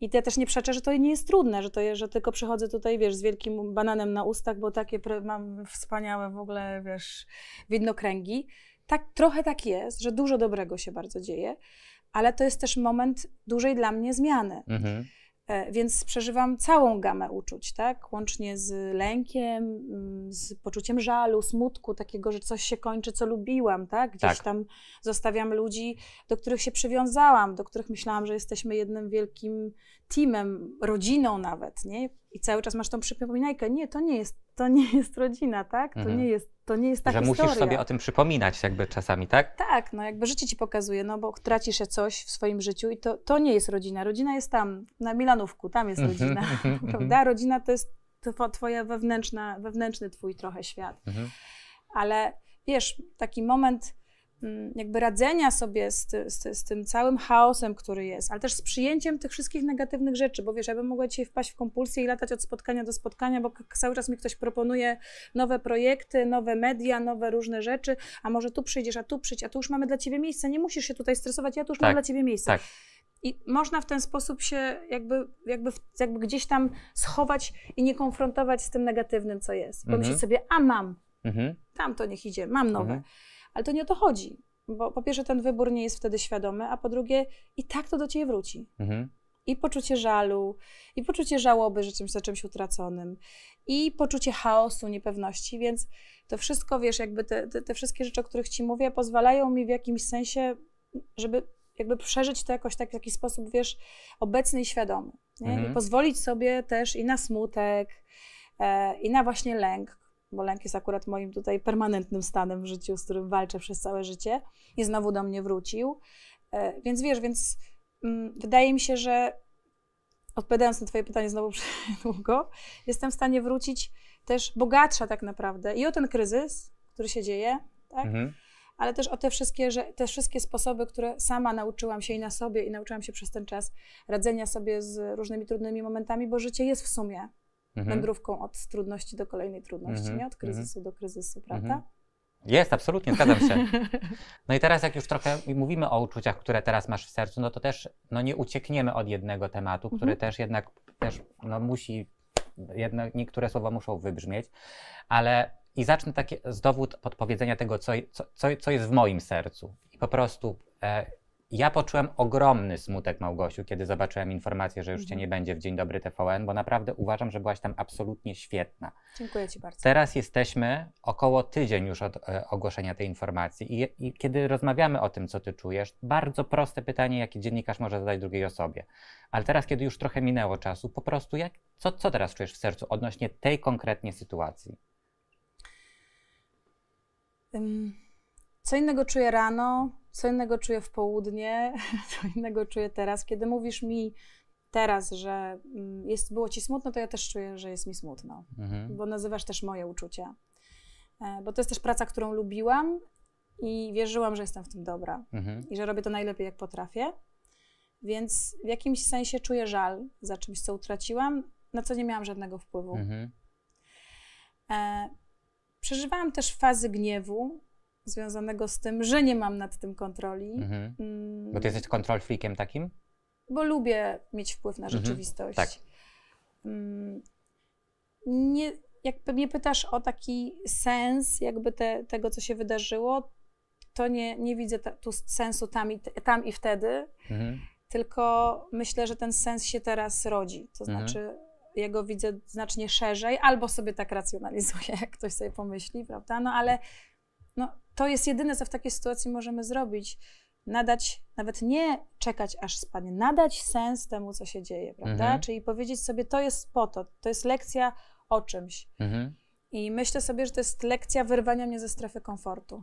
I ja też nie przeczę, że to nie jest trudne, że, to jest, że tylko przychodzę tutaj, wiesz, z wielkim bananem na ustach, bo takie mam wspaniałe w ogóle, wiesz, widnokręgi. Tak, trochę tak jest, że dużo dobrego się bardzo dzieje, ale to jest też moment dużej dla mnie zmiany. Mhm. E, więc przeżywam całą gamę uczuć, tak? Łącznie z lękiem, mm, z poczuciem żalu, smutku, takiego, że coś się kończy, co lubiłam, tak? Gdzieś tak. tam zostawiam ludzi, do których się przywiązałam, do których myślałam, że jesteśmy jednym wielkim teamem, rodziną nawet, nie? i cały czas masz tą przypominajkę. Nie, to nie jest, to nie jest rodzina, tak? To, mhm. nie, jest, to nie jest ta Że historia. musisz sobie o tym przypominać jakby czasami, tak? Tak, no jakby życie ci pokazuje, no bo tracisz coś w swoim życiu i to, to nie jest rodzina. Rodzina jest tam, na Milanówku, tam jest mhm, rodzina, mhm, mhm. prawda? Rodzina to jest twoja wewnętrzna, wewnętrzny twój trochę świat. Ale wiesz, taki moment Mm, jakby radzenia sobie z, ty, z, z, tym całym chaosem, który jest, ale też z przyjęciem tych wszystkich negatywnych rzeczy, bo wiesz, ja bym mogła dzisiaj wpaść w kompulsję i latać od spotkania do spotkania, bo cały czas mi ktoś proponuje nowe projekty, nowe media, nowe różne rzeczy, a może tu przyjdziesz, a tu przyjdź, a tu już mamy dla ciebie miejsce, nie musisz się tutaj stresować, ja tu już tak, mam dla ciebie miejsce. Tak. I można w ten sposób się jakby, jakby, jakby gdzieś tam schować i nie konfrontować z tym negatywnym, co jest. Pomyśleć mhm. sobie, a mam, mhm. tam to niech idzie, mam nowe. Mhm. Ale to nie o to chodzi, bo po pierwsze ten wybór nie jest wtedy świadomy, a po drugie i tak to do ciebie wróci. Mhm. I poczucie żalu, i poczucie żałoby, że czymś za czymś utraconym, i poczucie chaosu, niepewności, więc to wszystko, wiesz, jakby te, te, te wszystkie rzeczy, o których ci mówię, pozwalają mi w jakimś sensie, żeby jakby przeżyć to jakoś tak, w jakiś sposób, wiesz, obecny i świadomy. Nie? Mhm. I pozwolić sobie też i na smutek, e, i na właśnie lęk, bo lęk jest akurat moim tutaj permanentnym stanem w życiu, z którym walczę przez całe życie, i znowu do mnie wrócił. E, więc wiesz, więc mm, wydaje mi się, że odpowiadając na Twoje pytanie znowu długo, jestem w stanie wrócić też bogatsza tak naprawdę i o ten kryzys, który się dzieje, tak? Mhm. ale też o te wszystkie, że, te wszystkie sposoby, które sama nauczyłam się i na sobie, i nauczyłam się przez ten czas radzenia sobie z różnymi trudnymi momentami, bo życie jest w sumie Mhm. wędrówką od trudności do kolejnej trudności, mhm. nie od kryzysu mhm. do kryzysu, prawda? Jest, absolutnie, zgadzam się. No i teraz, jak już trochę mówimy o uczuciach, które teraz masz w sercu, no to też no nie uciekniemy od jednego tematu, który też jednak też, no, musi, jedno, niektóre słowa muszą wybrzmieć, ale i zacznę takie, z dowód podpowiedzenia tego, co, co, co jest w moim sercu. I po prostu e, ja poczułem ogromny smutek, Małgosiu, kiedy zobaczyłem informację, że już cię mhm. nie będzie w Dzień Dobry TVN, bo naprawdę uważam, że byłaś tam absolutnie świetna. Dziękuję ci bardzo. Teraz jesteśmy około tydzień już od e, ogłoszenia tej informacji I, i kiedy rozmawiamy o tym, co ty czujesz, bardzo proste pytanie, jakie dziennikarz może zadać drugiej osobie. Ale teraz, kiedy już trochę minęło czasu, po prostu jak, co, co teraz czujesz w sercu odnośnie tej konkretnie sytuacji? Co innego czuję rano, co innego czuję w południe, co innego czuję teraz. Kiedy mówisz mi teraz, że mm, jest, było ci smutno, to ja też czuję, że jest mi smutno, mhm. bo nazywasz też moje uczucia. E, bo to jest też praca, którą lubiłam i wierzyłam, że jestem w tym dobra mhm. i że robię to najlepiej, jak potrafię. Więc w jakimś sensie czuję żal za czymś, co utraciłam, na co nie miałam żadnego wpływu. Mhm. E, przeżywałam też fazy gniewu, związanego z tym, że nie mam nad tym kontroli. Mhm. Mm. Bo ty jesteś kontrolflikiem takim? Bo lubię mieć wpływ na mhm. rzeczywistość. Mhm. Tak. Mm. Nie, jak mnie pytasz o taki sens jakby te, tego, co się wydarzyło, to nie, nie widzę ta, tu sensu tam i, tam i wtedy, mhm. tylko myślę, że ten sens się teraz rodzi. To mhm. znaczy ja go widzę znacznie szerzej, albo sobie tak racjonalizuję, jak ktoś sobie pomyśli, prawda? No ale no, to jest jedyne, co w takiej sytuacji możemy zrobić. Nadać, nawet nie czekać aż spadnie, nadać sens temu, co się dzieje, prawda? Mhm. Czyli powiedzieć sobie, to jest po to, to jest lekcja o czymś. Mhm. I myślę sobie, że to jest lekcja wyrwania mnie ze strefy komfortu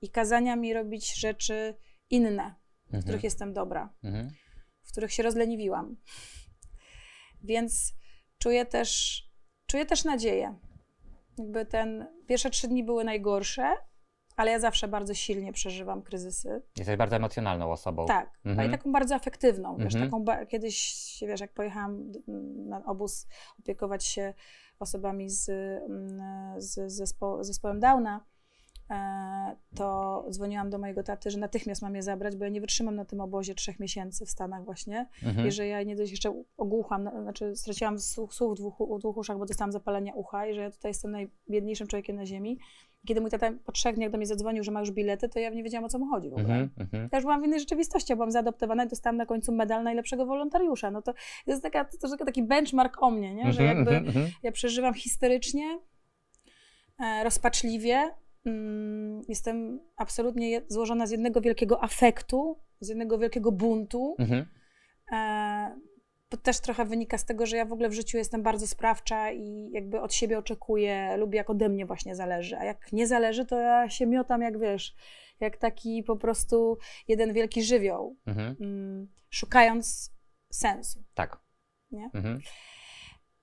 i kazania mi robić rzeczy inne, w mhm. których jestem dobra, mhm. w których się rozleniwiłam. Więc czuję też, czuję też nadzieję. Jakby ten, pierwsze trzy dni były najgorsze, ale ja zawsze bardzo silnie przeżywam kryzysy. Jesteś bardzo emocjonalną osobą. Tak, mhm. i taką bardzo afektywną, wiesz, mhm. kiedyś, wiesz, jak pojechałam na obóz opiekować się osobami z, mm, z zespo zespołem Downa, e, to dzwoniłam do mojego taty, że natychmiast mam je zabrać, bo ja nie wytrzymam na tym obozie trzech miesięcy w Stanach właśnie mhm. i że ja nie dość jeszcze ogłucham, no, znaczy straciłam słuch, słuch w dwóch, w dwóch uszach, bo dostałam zapalenia ucha i że ja tutaj jestem najbiedniejszym człowiekiem na ziemi kiedy mój tata po trzech dniach do mnie zadzwonił, że ma już bilety, to ja nie wiedziałam, o co mu chodzi w ogóle. Mm -hmm. Ja już byłam w innej rzeczywistości, ja byłam zaadoptowana i dostałam na końcu medal najlepszego wolontariusza. No to jest taka, to, jest taki benchmark o mnie, nie? że mhm, jakby mm -hmm. ja przeżywam historycznie, e, rozpaczliwie, mm, jestem absolutnie złożona z jednego wielkiego afektu, z jednego wielkiego buntu. Mhm. E, to też trochę wynika z tego, że ja w ogóle w życiu jestem bardzo sprawcza i jakby od siebie oczekuję, lubię jak ode mnie właśnie zależy. A jak nie zależy, to ja się miotam, jak wiesz, jak taki po prostu jeden wielki żywioł, mhm. Mm, szukając sensu. Tak. Nie? Mhm.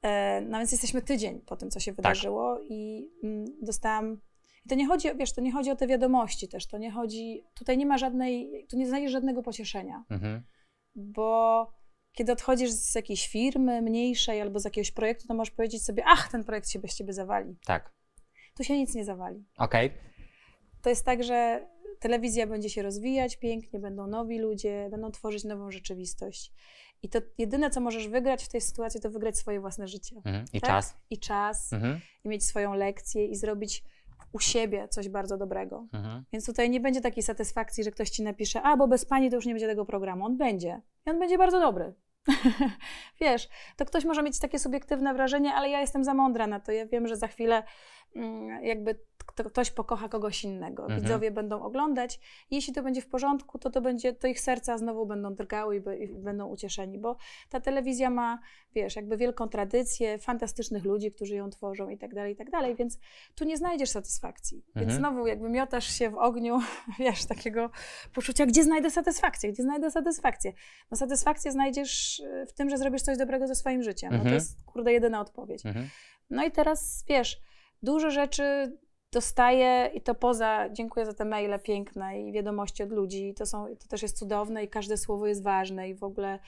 E, no więc jesteśmy tydzień po tym, co się tak. wydarzyło tak. i m, mm, dostałam i to nie chodzi, wiesz, to nie chodzi o te wiadomości też, to nie chodzi, tutaj nie ma żadnej, tu nie znajdziesz żadnego pocieszenia, mhm. bo kiedy odchodzisz z jakiejś firmy mniejszej albo z jakiegoś projektu, to możesz powiedzieć sobie, ach, ten projekt się bez ciebie zawali. Tak. Tu się nic nie zawali. Okej. Okay. To jest tak, że telewizja będzie się rozwijać pięknie, będą nowi ludzie, będą tworzyć nową rzeczywistość. I to jedyne, co możesz wygrać w tej sytuacji, to wygrać swoje własne życie. Mhm. I tak? czas. I czas, mhm. i mieć swoją lekcję, i zrobić u siebie coś bardzo dobrego. Mhm. Więc tutaj nie będzie takiej satysfakcji, że ktoś ci napisze, a bo bez pani to już nie będzie tego programu. On będzie. I on będzie bardzo dobry. Wiesz, to ktoś może mieć takie subiektywne wrażenie, ale ja jestem za mądra na to. Ja wiem, że za chwilę Mm, jakby ktoś pokocha kogoś innego. Mhm. Widzowie będą oglądać. Jeśli to będzie w porządku, to to będzie, to ich serca znowu będą drgały i, i będą ucieszeni, bo ta telewizja ma, wiesz, jakby wielką tradycję, fantastycznych ludzi, którzy ją tworzą i tak dalej, i tak dalej, więc tu nie znajdziesz satysfakcji. Mhm. Więc znowu jakby miotasz się w ogniu, wiesz, takiego poczucia, gdzie znajdę satysfakcję, gdzie znajdę satysfakcję. No satysfakcję znajdziesz e, w tym, że zrobisz coś dobrego ze swoim życiem. No, mhm. to jest, kurde, jedyna odpowiedź. Mhm. No i teraz, wiesz, Dużo rzeczy dostaję i to poza, dziękuję za te maile piękne i wiadomości od ludzi. To, są, to też jest cudowne i każde słowo jest ważne i w ogóle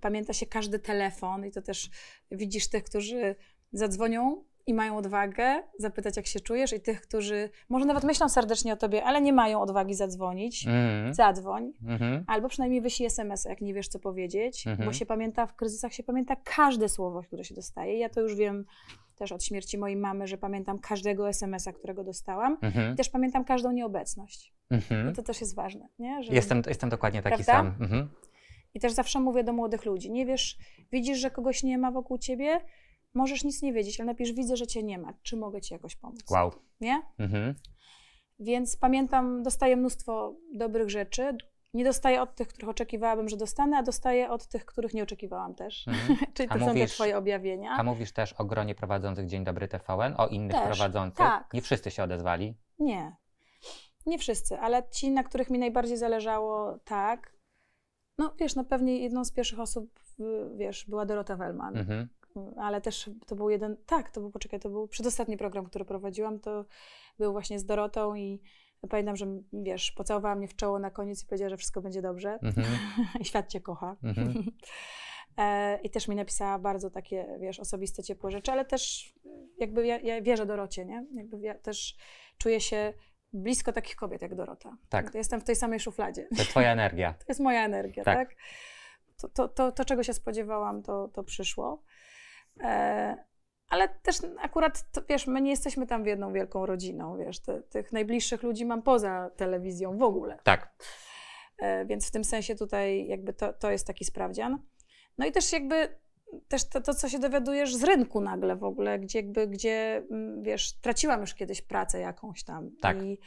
pamięta się każdy telefon i to też widzisz tych, którzy zadzwonią i mają odwagę zapytać, jak się czujesz, i tych, którzy może nawet myślą serdecznie o tobie, ale nie mają odwagi zadzwonić, mm. zadzwoń. Mm -hmm. Albo przynajmniej wyślij SMS, jak nie wiesz, co powiedzieć, mm -hmm. bo mhm. się pamięta, w kryzysach się pamięta każde słowo, które się dostaje. Ja to już wiem też od śmierci mojej mamy, że pamiętam każdego SMS-a, którego dostałam. Mhm. I też pamiętam każdą nieobecność. Mhm. I to też jest ważne. Nie? Żeby... Jestem, jestem dokładnie taki Prawda? sam. Mhm. I też zawsze mówię do młodych ludzi, nie wiesz, widzisz, że kogoś nie ma wokół ciebie, możesz nic nie wiedzieć, ale napisz, widzę, że cię nie ma, czy mogę ci jakoś pomóc? Wow. Nie? Mhm. Więc pamiętam, dostaję mnóstwo dobrych rzeczy, nie dostaję od tych, których oczekiwałabym, że dostanę, a dostaję od tych, których nie oczekiwałam też. Mhm. Czyli to a są te Twoje objawienia. A mówisz też o gronie prowadzących Dzień Dobry TVN, o innych też, prowadzących. Tak. Nie wszyscy się odezwali? Nie. Nie wszyscy, ale ci, na których mi najbardziej zależało, tak. No wiesz, no pewnie jedną z pierwszych osób, wiesz, była Dorota Wellman. Mhm ale też to był jeden, tak, to był, poczekaj, to był przedostatni program, który prowadziłam, to był właśnie z Dorotą i no pamiętam, że wiesz, pocałowała mnie w czoło na koniec i powiedziała, że wszystko będzie dobrze. Mhm. świat cię kocha. Mhm. E, I też mi napisała bardzo takie, wiesz, osobiste, ciepłe rzeczy, ale też jakby ja, ja wierzę Dorocie, nie? Jakby ja też czuję się blisko takich kobiet jak Dorota. Tak. Jestem w tej samej szufladzie. To jest twoja energia. To jest moja energia, tak? tak? To, to, to, to, czego się spodziewałam, to, to przyszło. E, ale też akurat, to, wiesz, my nie jesteśmy tam w jedną wielką rodziną, wiesz, te, tych najbliższych ludzi mam poza telewizją w ogóle. Tak. E, więc w tym sensie tutaj jakby to, to jest taki sprawdzian. No i też jakby też to, to, co się dowiadujesz z rynku nagle w ogóle, gdzie, jakby, gdzie mm, wiesz, traciłam już kiedyś pracę jakąś tam. Tak. I,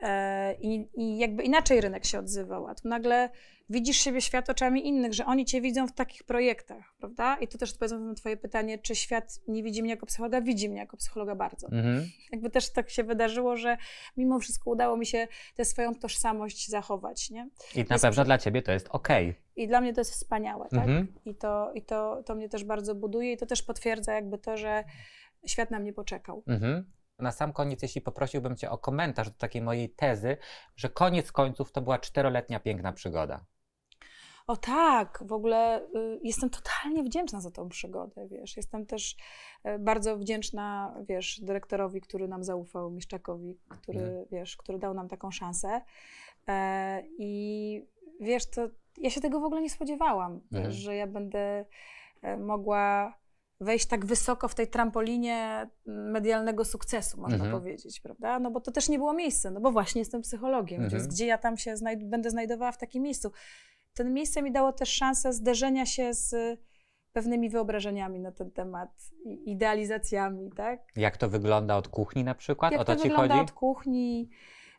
E, I, I, jakby inaczej rynek się odzywał, a tu nagle widzisz siebie świat oczami innych, że oni cię widzą w takich projektach, prawda? I tu też odpowiedzą na twoje pytanie, czy świat nie widzi mnie jako psychologa? Widzi mnie jako psychologa bardzo. Mhm. Jakby też tak się wydarzyło, że mimo wszystko udało mi się tę swoją tożsamość zachować, nie? I na pewno dla ciebie to jest ok. I dla mnie to jest wspaniałe, tak? Mhm. I, to, i to, to mnie też bardzo buduje i to też potwierdza jakby to, że świat na mnie poczekał. Mhm na sam koniec, jeśli poprosiłbym Cię o komentarz do takiej mojej tezy, że koniec końców to była czteroletnia piękna przygoda. O tak, w ogóle y, jestem totalnie wdzięczna za tą przygodę, wiesz. Jestem też y, bardzo wdzięczna, wiesz, dyrektorowi, który nam zaufał, Miszczakowi, który, mm. wiesz, który dał nam taką szansę. E, I wiesz, to ja się tego w ogóle nie spodziewałam, mm. wiesz, że ja będę e, mogła wejść tak wysoko w tej trampolinie medialnego sukcesu, można mhm. powiedzieć, prawda? No bo to też nie było miejsce, no bo właśnie jestem psychologiem, mhm. więc gdzie ja tam się znajd będę znajdowała w takim miejscu. Ten miejsce mi dało też szansę zderzenia się z pewnymi wyobrażeniami na ten temat, idealizacjami, tak? Jak to wygląda od kuchni na przykład? Jak o to, to ci wygląda chodzi? od kuchni,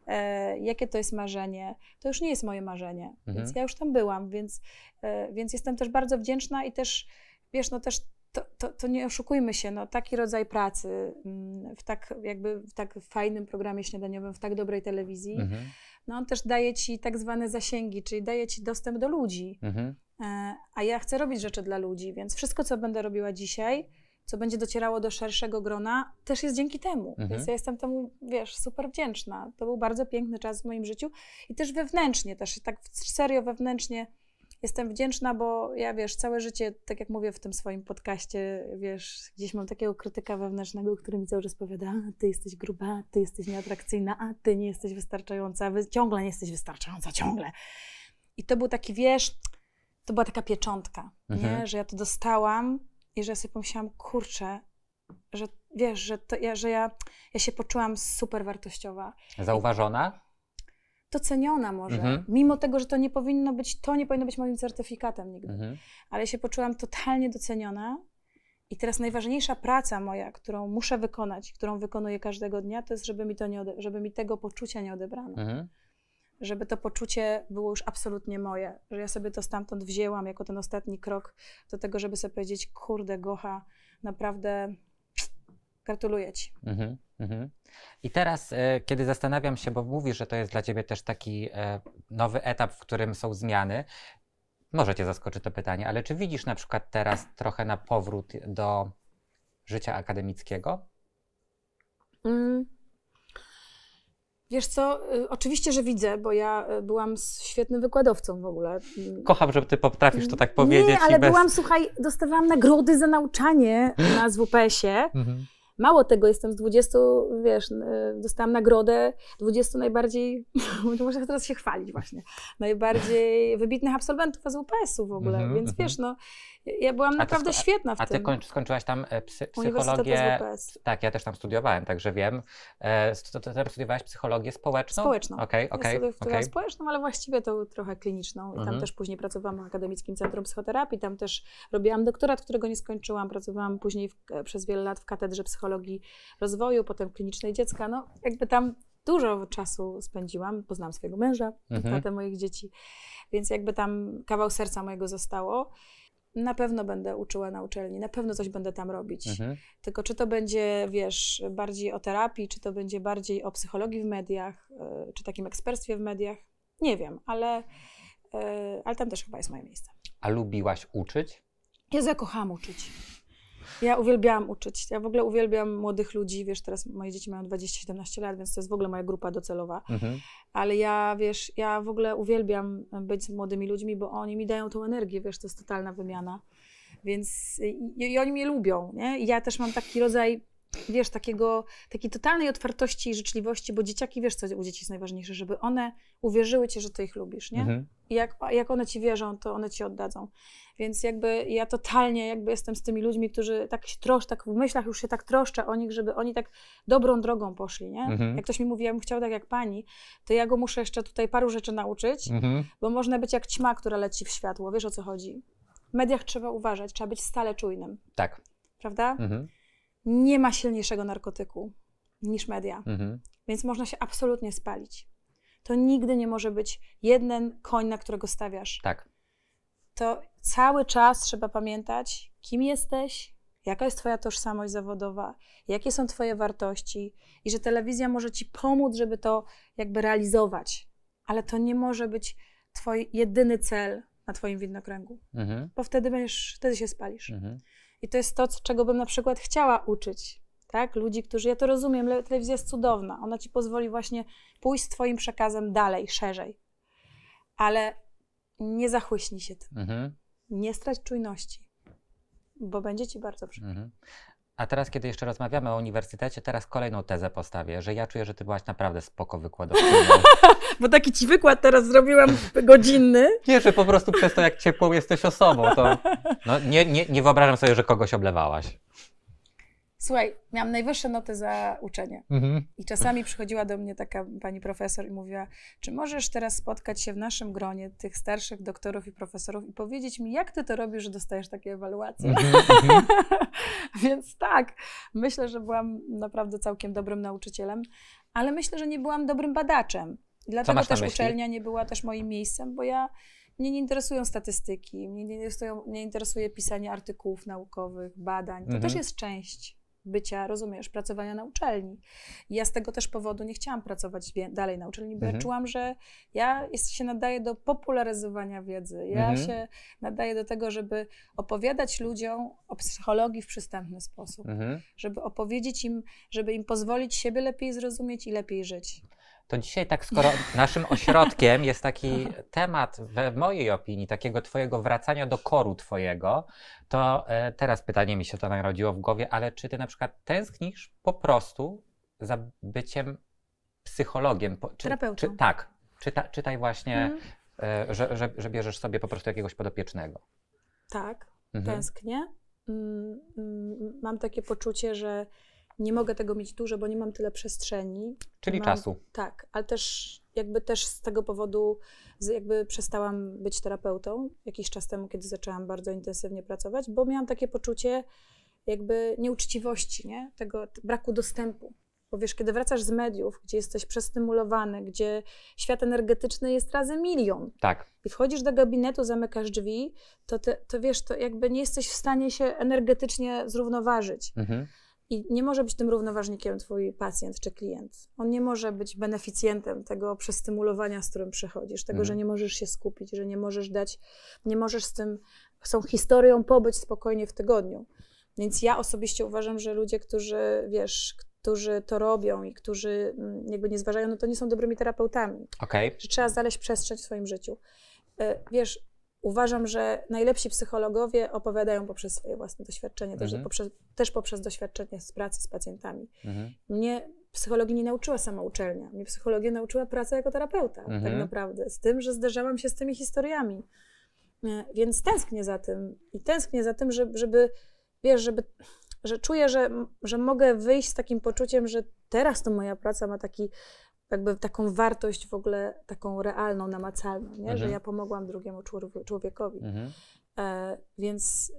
e, jakie to jest marzenie. To już nie jest moje marzenie, mhm. więc ja już tam byłam, więc, e, więc jestem też bardzo wdzięczna i też, wiesz, no też to, to, to, nie oszukujmy się, no, taki rodzaj pracy mm, w tak, jakby, w tak fajnym programie śniadaniowym, w tak dobrej telewizji, mhm. no, on też daje ci tak zwane zasięgi, czyli daje ci dostęp do ludzi. Mhm. E, a ja chcę robić rzeczy dla ludzi, więc wszystko, co będę robiła dzisiaj, co będzie docierało do szerszego grona, też jest dzięki temu. Mhm. Więc ja jestem temu, wiesz, super wdzięczna. To był bardzo piękny czas w moim życiu i też wewnętrznie, też tak serio wewnętrznie jestem wdzięczna, bo ja wiesz, całe życie, tak jak mówię w tym swoim podcaście, wiesz, gdzieś mam takiego krytyka wewnętrznego, który mi cały czas powiada, ty jesteś gruba, ty jesteś nieatrakcyjna, a ty nie jesteś wystarczająca, wy, ciągle nie jesteś wystarczająca, ciągle. I to był taki, wiesz, to była taka pieczątka, mhm. nie? że ja to dostałam i że ja sobie pomyślałam, kurczę, że wiesz, że, to, ja, że ja, ja się poczułam super wartościowa. Zauważona? doceniona może, mhm. mimo tego, że to nie powinno być, to nie powinno być moim certyfikatem nigdy. Mhm. Ale ja się poczułam totalnie doceniona i teraz najważniejsza praca moja, którą muszę wykonać, którą wykonuję każdego dnia, to jest, żeby mi, to nie żeby mi tego poczucia nie odebrano. Mhm. Żeby to poczucie było już absolutnie moje, że ja sobie to stamtąd wzięłam jako ten ostatni krok do tego, żeby sobie powiedzieć, kurde gocha, naprawdę gratuluję ci. Mhm. Mhm. I teraz, e, kiedy zastanawiam się, bo mówisz, że to jest dla ciebie też taki e, nowy etap, w którym są zmiany, może cię zaskoczy to pytanie, ale czy widzisz na przykład teraz trochę na powrót do życia akademickiego? Mm. Wiesz co, y, oczywiście, że widzę, bo ja y, byłam świetnym wykładowcą w ogóle. Mm. Kocham, że ty potrafisz to tak powiedzieć. Nie, ale bez... byłam, słuchaj, dostawałam nagrody za nauczanie na zwps ie mhm. Mało tego, jestem z 20, wiesz, y, dostałam nagrodę 20 najbardziej, muszę teraz się chwalić właśnie, najbardziej wybitnych absolwentów z UPS-u w ogóle, mm -hmm, więc mm -hmm. wiesz, no ja byłam naprawdę sko- świetna w a tym. A ty skończyłaś tam e, psy, psychologię. Tak, ja też tam studiowałem, także wiem. E, tam studiowałaś psychologię społeczną? Społeczną. Okej, okay, okej. Okay, ja okay. społeczną, ale właściwie to trochę kliniczną. I tam mhm. też później pracowałam w Akademickim Centrum Psychoterapii. Tam też robiłam doktorat, którego nie skończyłam. Pracowałam później w, e, przez wiele lat w Katedrze Psychologii Rozwoju, potem Klinicznej Dziecka. No jakby tam dużo czasu spędziłam, poznałam swojego męża, mhm. tatę moich dzieci, więc jakby tam kawał serca mojego zostało na pewno będę uczyła na uczelni, na pewno coś będę tam robić. Mhm. Tylko czy to będzie, wiesz, bardziej o terapii, czy to będzie bardziej o psychologii w mediach, e, czy takim eksperstwie w mediach, nie wiem, ale, e, ale tam też chyba jest moje miejsce. A lubiłaś uczyć? Ja zakochałam uczyć. Ja uwielbiałam uczyć. Ja w ogóle uwielbiam młodych ludzi. Wiesz, teraz moje dzieci mają 20-17 lat, więc to jest w ogóle moja grupa docelowa. Mhm. Ale ja, wiesz, ja w ogóle uwielbiam być z młodymi ludźmi, bo oni mi dają tą energię, wiesz, to jest totalna wymiana. Więc i, i oni mnie lubią, nie? I ja też mam taki rodzaj wiesz, takiego, takiej totalnej otwartości i życzliwości, bo dzieciaki, wiesz co u dzieci jest najważniejsze, żeby one uwierzyły cię, że ty ich lubisz, nie? Mhm. I jak, jak one ci wierzą, to one ci oddadzą. Więc jakby ja totalnie jakby jestem z tymi ludźmi, którzy tak się troszczą, tak w myślach już się tak troszczę o nich, żeby oni tak dobrą drogą poszli, nie? Mhm. Jak ktoś mi mówi, ja bym chciał tak jak pani, to ja go muszę jeszcze tutaj paru rzeczy nauczyć, mhm. bo można być jak ćma, która leci w światło, wiesz o co chodzi. W mediach trzeba uważać, trzeba być stale czujnym. Tak. Prawda? Mhm nie ma silniejszego narkotyku niż media, mhm. więc można się absolutnie spalić. To nigdy nie może być jeden koń, na którego stawiasz. Tak. To cały czas trzeba pamiętać, kim jesteś, jaka jest Twoja tożsamość zawodowa, jakie są Twoje wartości i że telewizja może Ci pomóc, żeby to jakby realizować, ale to nie może być Twój jedyny cel na Twoim widnokręgu, mhm. bo wtedy, będziesz, wtedy się spalisz. Mhm. I to jest to, czego bym na przykład chciała uczyć. Tak? Ludzi, którzy, ja to rozumiem, telewizja jest cudowna. Ona ci pozwoli właśnie pójść z Twoim przekazem dalej, szerzej. Ale nie zachłyśnij się tym. Mhm. Nie strać czujności, bo będzie ci bardzo przykro. Mhm. A teraz, kiedy jeszcze rozmawiamy o uniwersytecie, teraz kolejną tezę postawię, że ja czuję, że ty byłaś naprawdę spoko wykładowczynią. Bo taki ci wykład teraz zrobiłam godzinny. Nie, że po prostu przez to, jak ciepłą jesteś osobą, to no, nie, nie, nie wyobrażam sobie, że kogoś oblewałaś. Słuchaj, miałam najwyższe noty za uczenie. Mhm. I czasami przychodziła do mnie taka pani profesor i mówiła: Czy możesz teraz spotkać się w naszym gronie tych starszych doktorów i profesorów i powiedzieć mi, jak ty to robisz, że dostajesz takie ewaluacje? Mhm, mhm. Więc tak, myślę, że byłam naprawdę całkiem dobrym nauczycielem, ale myślę, że nie byłam dobrym badaczem. Dlatego też myśli? uczelnia nie była też moim miejscem, bo ja mnie nie interesują statystyki, mnie nie, interesuje pisanie artykułów naukowych, badań. To mhm. też jest część bycia, rozumiesz, pracowania na uczelni. I ja z tego też powodu nie chciałam pracować dalej na uczelni, bo mhm. ja czułam, że ja jest, się nadaję do popularyzowania wiedzy. Ja mhm. się nadaję do tego, żeby opowiadać ludziom o psychologii w przystępny sposób. Mhm. Żeby opowiedzieć im, żeby im pozwolić siebie lepiej zrozumieć i lepiej żyć to dzisiaj tak skoro naszym ośrodkiem jest taki temat, w mojej opinii, takiego twojego wracania do koru twojego, to e, teraz pytanie mi się to narodziło w głowie, ale czy ty na przykład tęsknisz po prostu za byciem psychologiem? czy, Terapeutą. Czy, tak, czyta, czytaj właśnie, mhm. e, że, że, że, bierzesz sobie po prostu jakiegoś podopiecznego. Tak, mhm. tęsknię. Mm, mm, mam takie poczucie, że nie mogę tego mieć dużo, bo nie mam tyle przestrzeni. Czyli mam, czasu. Tak, ale też jakby też z tego powodu jakby przestałam być terapeutą jakiś czas temu, kiedy zaczęłam bardzo intensywnie pracować, bo miałam takie poczucie jakby nieuczciwości, nie? Tego braku dostępu. Bo wiesz, kiedy wracasz z mediów, gdzie jesteś przestymulowany, gdzie świat energetyczny jest razy milion. Tak. I wchodzisz do gabinetu, zamykasz drzwi, to, ty, to wiesz, to jakby nie jesteś w stanie się energetycznie zrównoważyć. Mhm. I nie może być tym równoważnikiem twój pacjent czy klient. On nie może być beneficjentem tego przestymulowania, z którym przychodzisz, tego, mhm. że nie możesz się skupić, że nie możesz dać, nie możesz z tym, z tą historią pobyć spokojnie w tygodniu. Więc ja osobiście uważam, że ludzie, którzy, wiesz, którzy to robią i którzy mm, jakby nie zważają, no to nie są dobrymi terapeutami. Okay. Że trzeba znaleźć przestrzeń w swoim życiu. E, wiesz, Uważam, że najlepsi psychologowie opowiadają poprzez swoje własne doświadczenie, mhm. też, poprzez, też poprzez doświadczenie z pracy z pacjentami. Mhm. Mnie psychologii nie nauczyła sama uczelnia, mnie psychologię nauczyła praca jako terapeuta, tak mhm. tak naprawdę, z tym, że zderzałam się z tymi historiami. E, więc tęsknię za tym i tęsknię za tym, żeby, żeby wiesz, żeby, że czuję, że, że mogę wyjść z takim poczuciem, że teraz to moja praca ma taki jakby taką wartość w ogóle, taką realną, namacalną, nie? że mhm. ja pomogłam drugiemu człowiekowi. Mhm. E, więc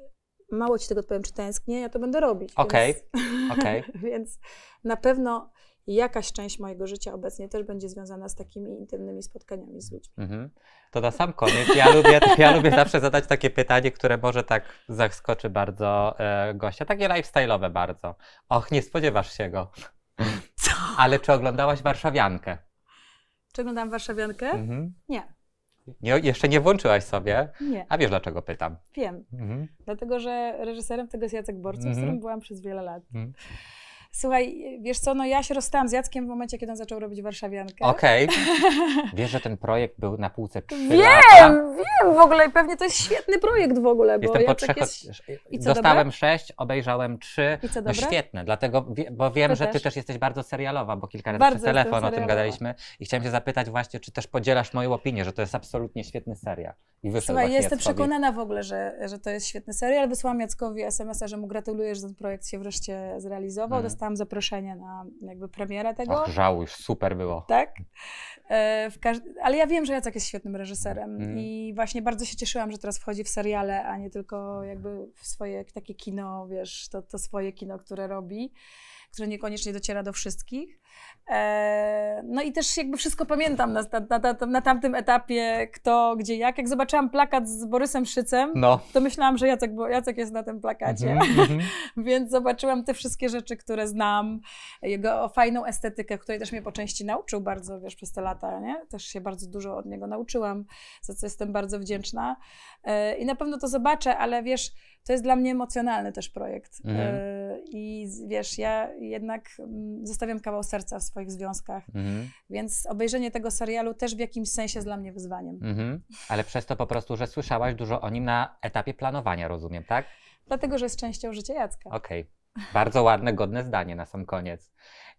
mało ci tego odpowiem, czy tęsknię, ja to będę robić. Okej, okay. Okay. więc na pewno jakaś część mojego życia obecnie też będzie związana z takimi intymnymi spotkaniami z ludźmi. Mhm. To na sam koniec, ja lubię, ja lubię zawsze zadać takie pytanie, które może tak zaskoczy bardzo e, gościa, takie lifestyle'owe bardzo. Och, nie spodziewasz się go. Ale czy oglądałaś Warszawiankę? Czy oglądałam Warszawiankę? Mhm. Nie. nie. Jeszcze nie włączyłaś sobie? Nie. A wiesz dlaczego pytam? Wiem. Mhm. Dlatego, że reżyserem tego jest Jacek Borców, mhm. z którym byłam przez wiele lat. Mhm. Słuchaj, wiesz co, no ja się rozstałam z Jackiem w momencie, kiedy on zaczął robić warszawiankę. Okej. Okay. Wiesz, że ten projekt był na półce 3 Wiem, lata. wiem w ogóle i pewnie to jest świetny projekt w ogóle, bo Jestem ja po trzech... jest... I co Dostałem dobre? sześć, obejrzałem trzy. I co dobre? No świetne, dlatego, bo wiem, ty że ty też. też jesteś bardzo serialowa, bo kilka razy bardzo przez telefon o tym gadaliśmy i chciałem się zapytać właśnie, czy też podzielasz moją opinię, że to jest absolutnie świetny serial. I wyszedł Słuchaj, jestem Jackowi. przekonana w ogóle, że, że to jest świetny serial. Wysłałam Jackowi SMS-a, że mu gratuluję, że ten projekt się wreszcie zrealizował. Mm dostałam zaproszenie na jakby premierę tego. Ach, żałuj, super było. Tak? E, ale ja wiem, że Jacek jest świetnym reżyserem mm. i właśnie bardzo się cieszyłam, że teraz wchodzi w seriale, a nie tylko jakby w swoje takie kino, wiesz, to, to swoje kino, które robi, które niekoniecznie dociera do wszystkich. E, no i też jakby wszystko pamiętam na, na, na, na, tamtym etapie, kto, gdzie, jak. Jak zobaczyłam plakat z Borysem Szycem, no. to myślałam, że Jacek, bo Jacek jest na tym plakacie. Mm -hmm. Więc zobaczyłam te wszystkie rzeczy, które znam, jego fajną estetykę, której też mnie po części nauczył bardzo, wiesz, przez te lata, nie? Też się bardzo dużo od niego nauczyłam, za co jestem bardzo wdzięczna. E, I na pewno to zobaczę, ale wiesz, to jest dla mnie emocjonalny też projekt. Mm -hmm. I wiesz, ja jednak mm, zostawiam kawał serca serca w swoich związkach. Mhm. Więc obejrzenie tego serialu też w jakimś sensie jest dla mnie wyzwaniem. Mhm. Ale przez to po prostu, że słyszałaś dużo o nim na etapie planowania, rozumiem, tak? Dlatego, że jest częścią życia Jacka. Okej. Okay. Bardzo ładne, godne zdanie na sam koniec.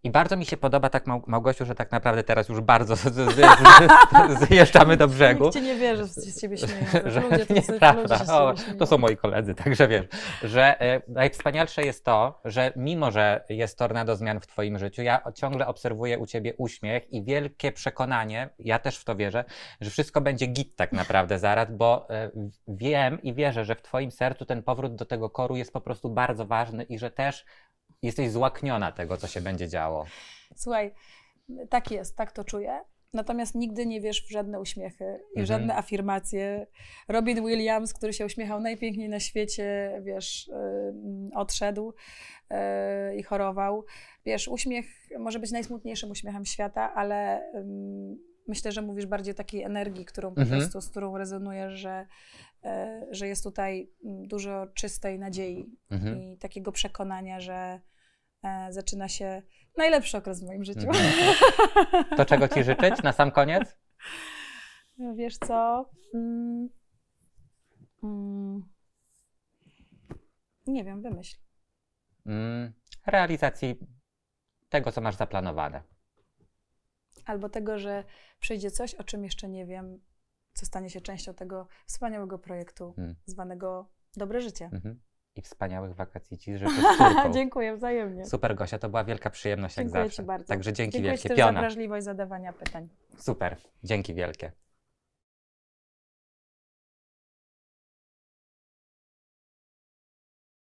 I bardzo mi się podoba tak, Małgosiu, że tak naprawdę teraz już bardzo z, z, z, zjeżdżamy do brzegu. Nikt nie wierzy, że z ciebie śmieją. Że, ludzie, to, prawda, o, to są moi koledzy, także wiesz, że e, najwspanialsze jest to, że mimo, że jest tornado zmian w twoim życiu, ja ciągle obserwuję u ciebie uśmiech i wielkie przekonanie, ja też w to wierzę, że wszystko będzie git tak naprawdę zaraz, bo e, wiem i wierzę, że w twoim sercu ten powrót do tego koru jest po prostu bardzo ważny i że też jesteś złakniona tego, co się będzie działo. Słuchaj, tak jest, tak to czuję. Natomiast nigdy nie wiesz w żadne uśmiechy i mm żadne afirmacje. Robin Williams, który się uśmiechał najpiękniej na świecie, wiesz, yy, odszedł yy, i chorował. Wiesz, uśmiech może być najsmutniejszym uśmiechem świata, ale yy, myślę, że mówisz bardziej o takiej energii, którą po mhm. prostu, z którą rezonujesz, że E, że jest tutaj mm, dużo czystej nadziei mhm. i takiego przekonania, że e, zaczyna się najlepszy okres w moim życiu. Mhm. To czego Ci życzyć na sam koniec? No wiesz co? Mm, mm, nie wiem, wymyśl. Realizacji tego, co masz zaplanowane. Albo tego, że przyjdzie coś, o czym jeszcze nie wiem co stanie się częścią tego wspaniałego projektu hmm. zwanego Dobre Życie. Mhm. I wspaniałych wakacji Ci życzę Dziękuję wzajemnie. Super Gosia, to była wielka przyjemność Dziękuję jak zawsze. Ci bardzo. Także dzięki Dziękuję wielkie. Dziękuję za wrażliwość zadawania pytań. Super, dzięki wielkie.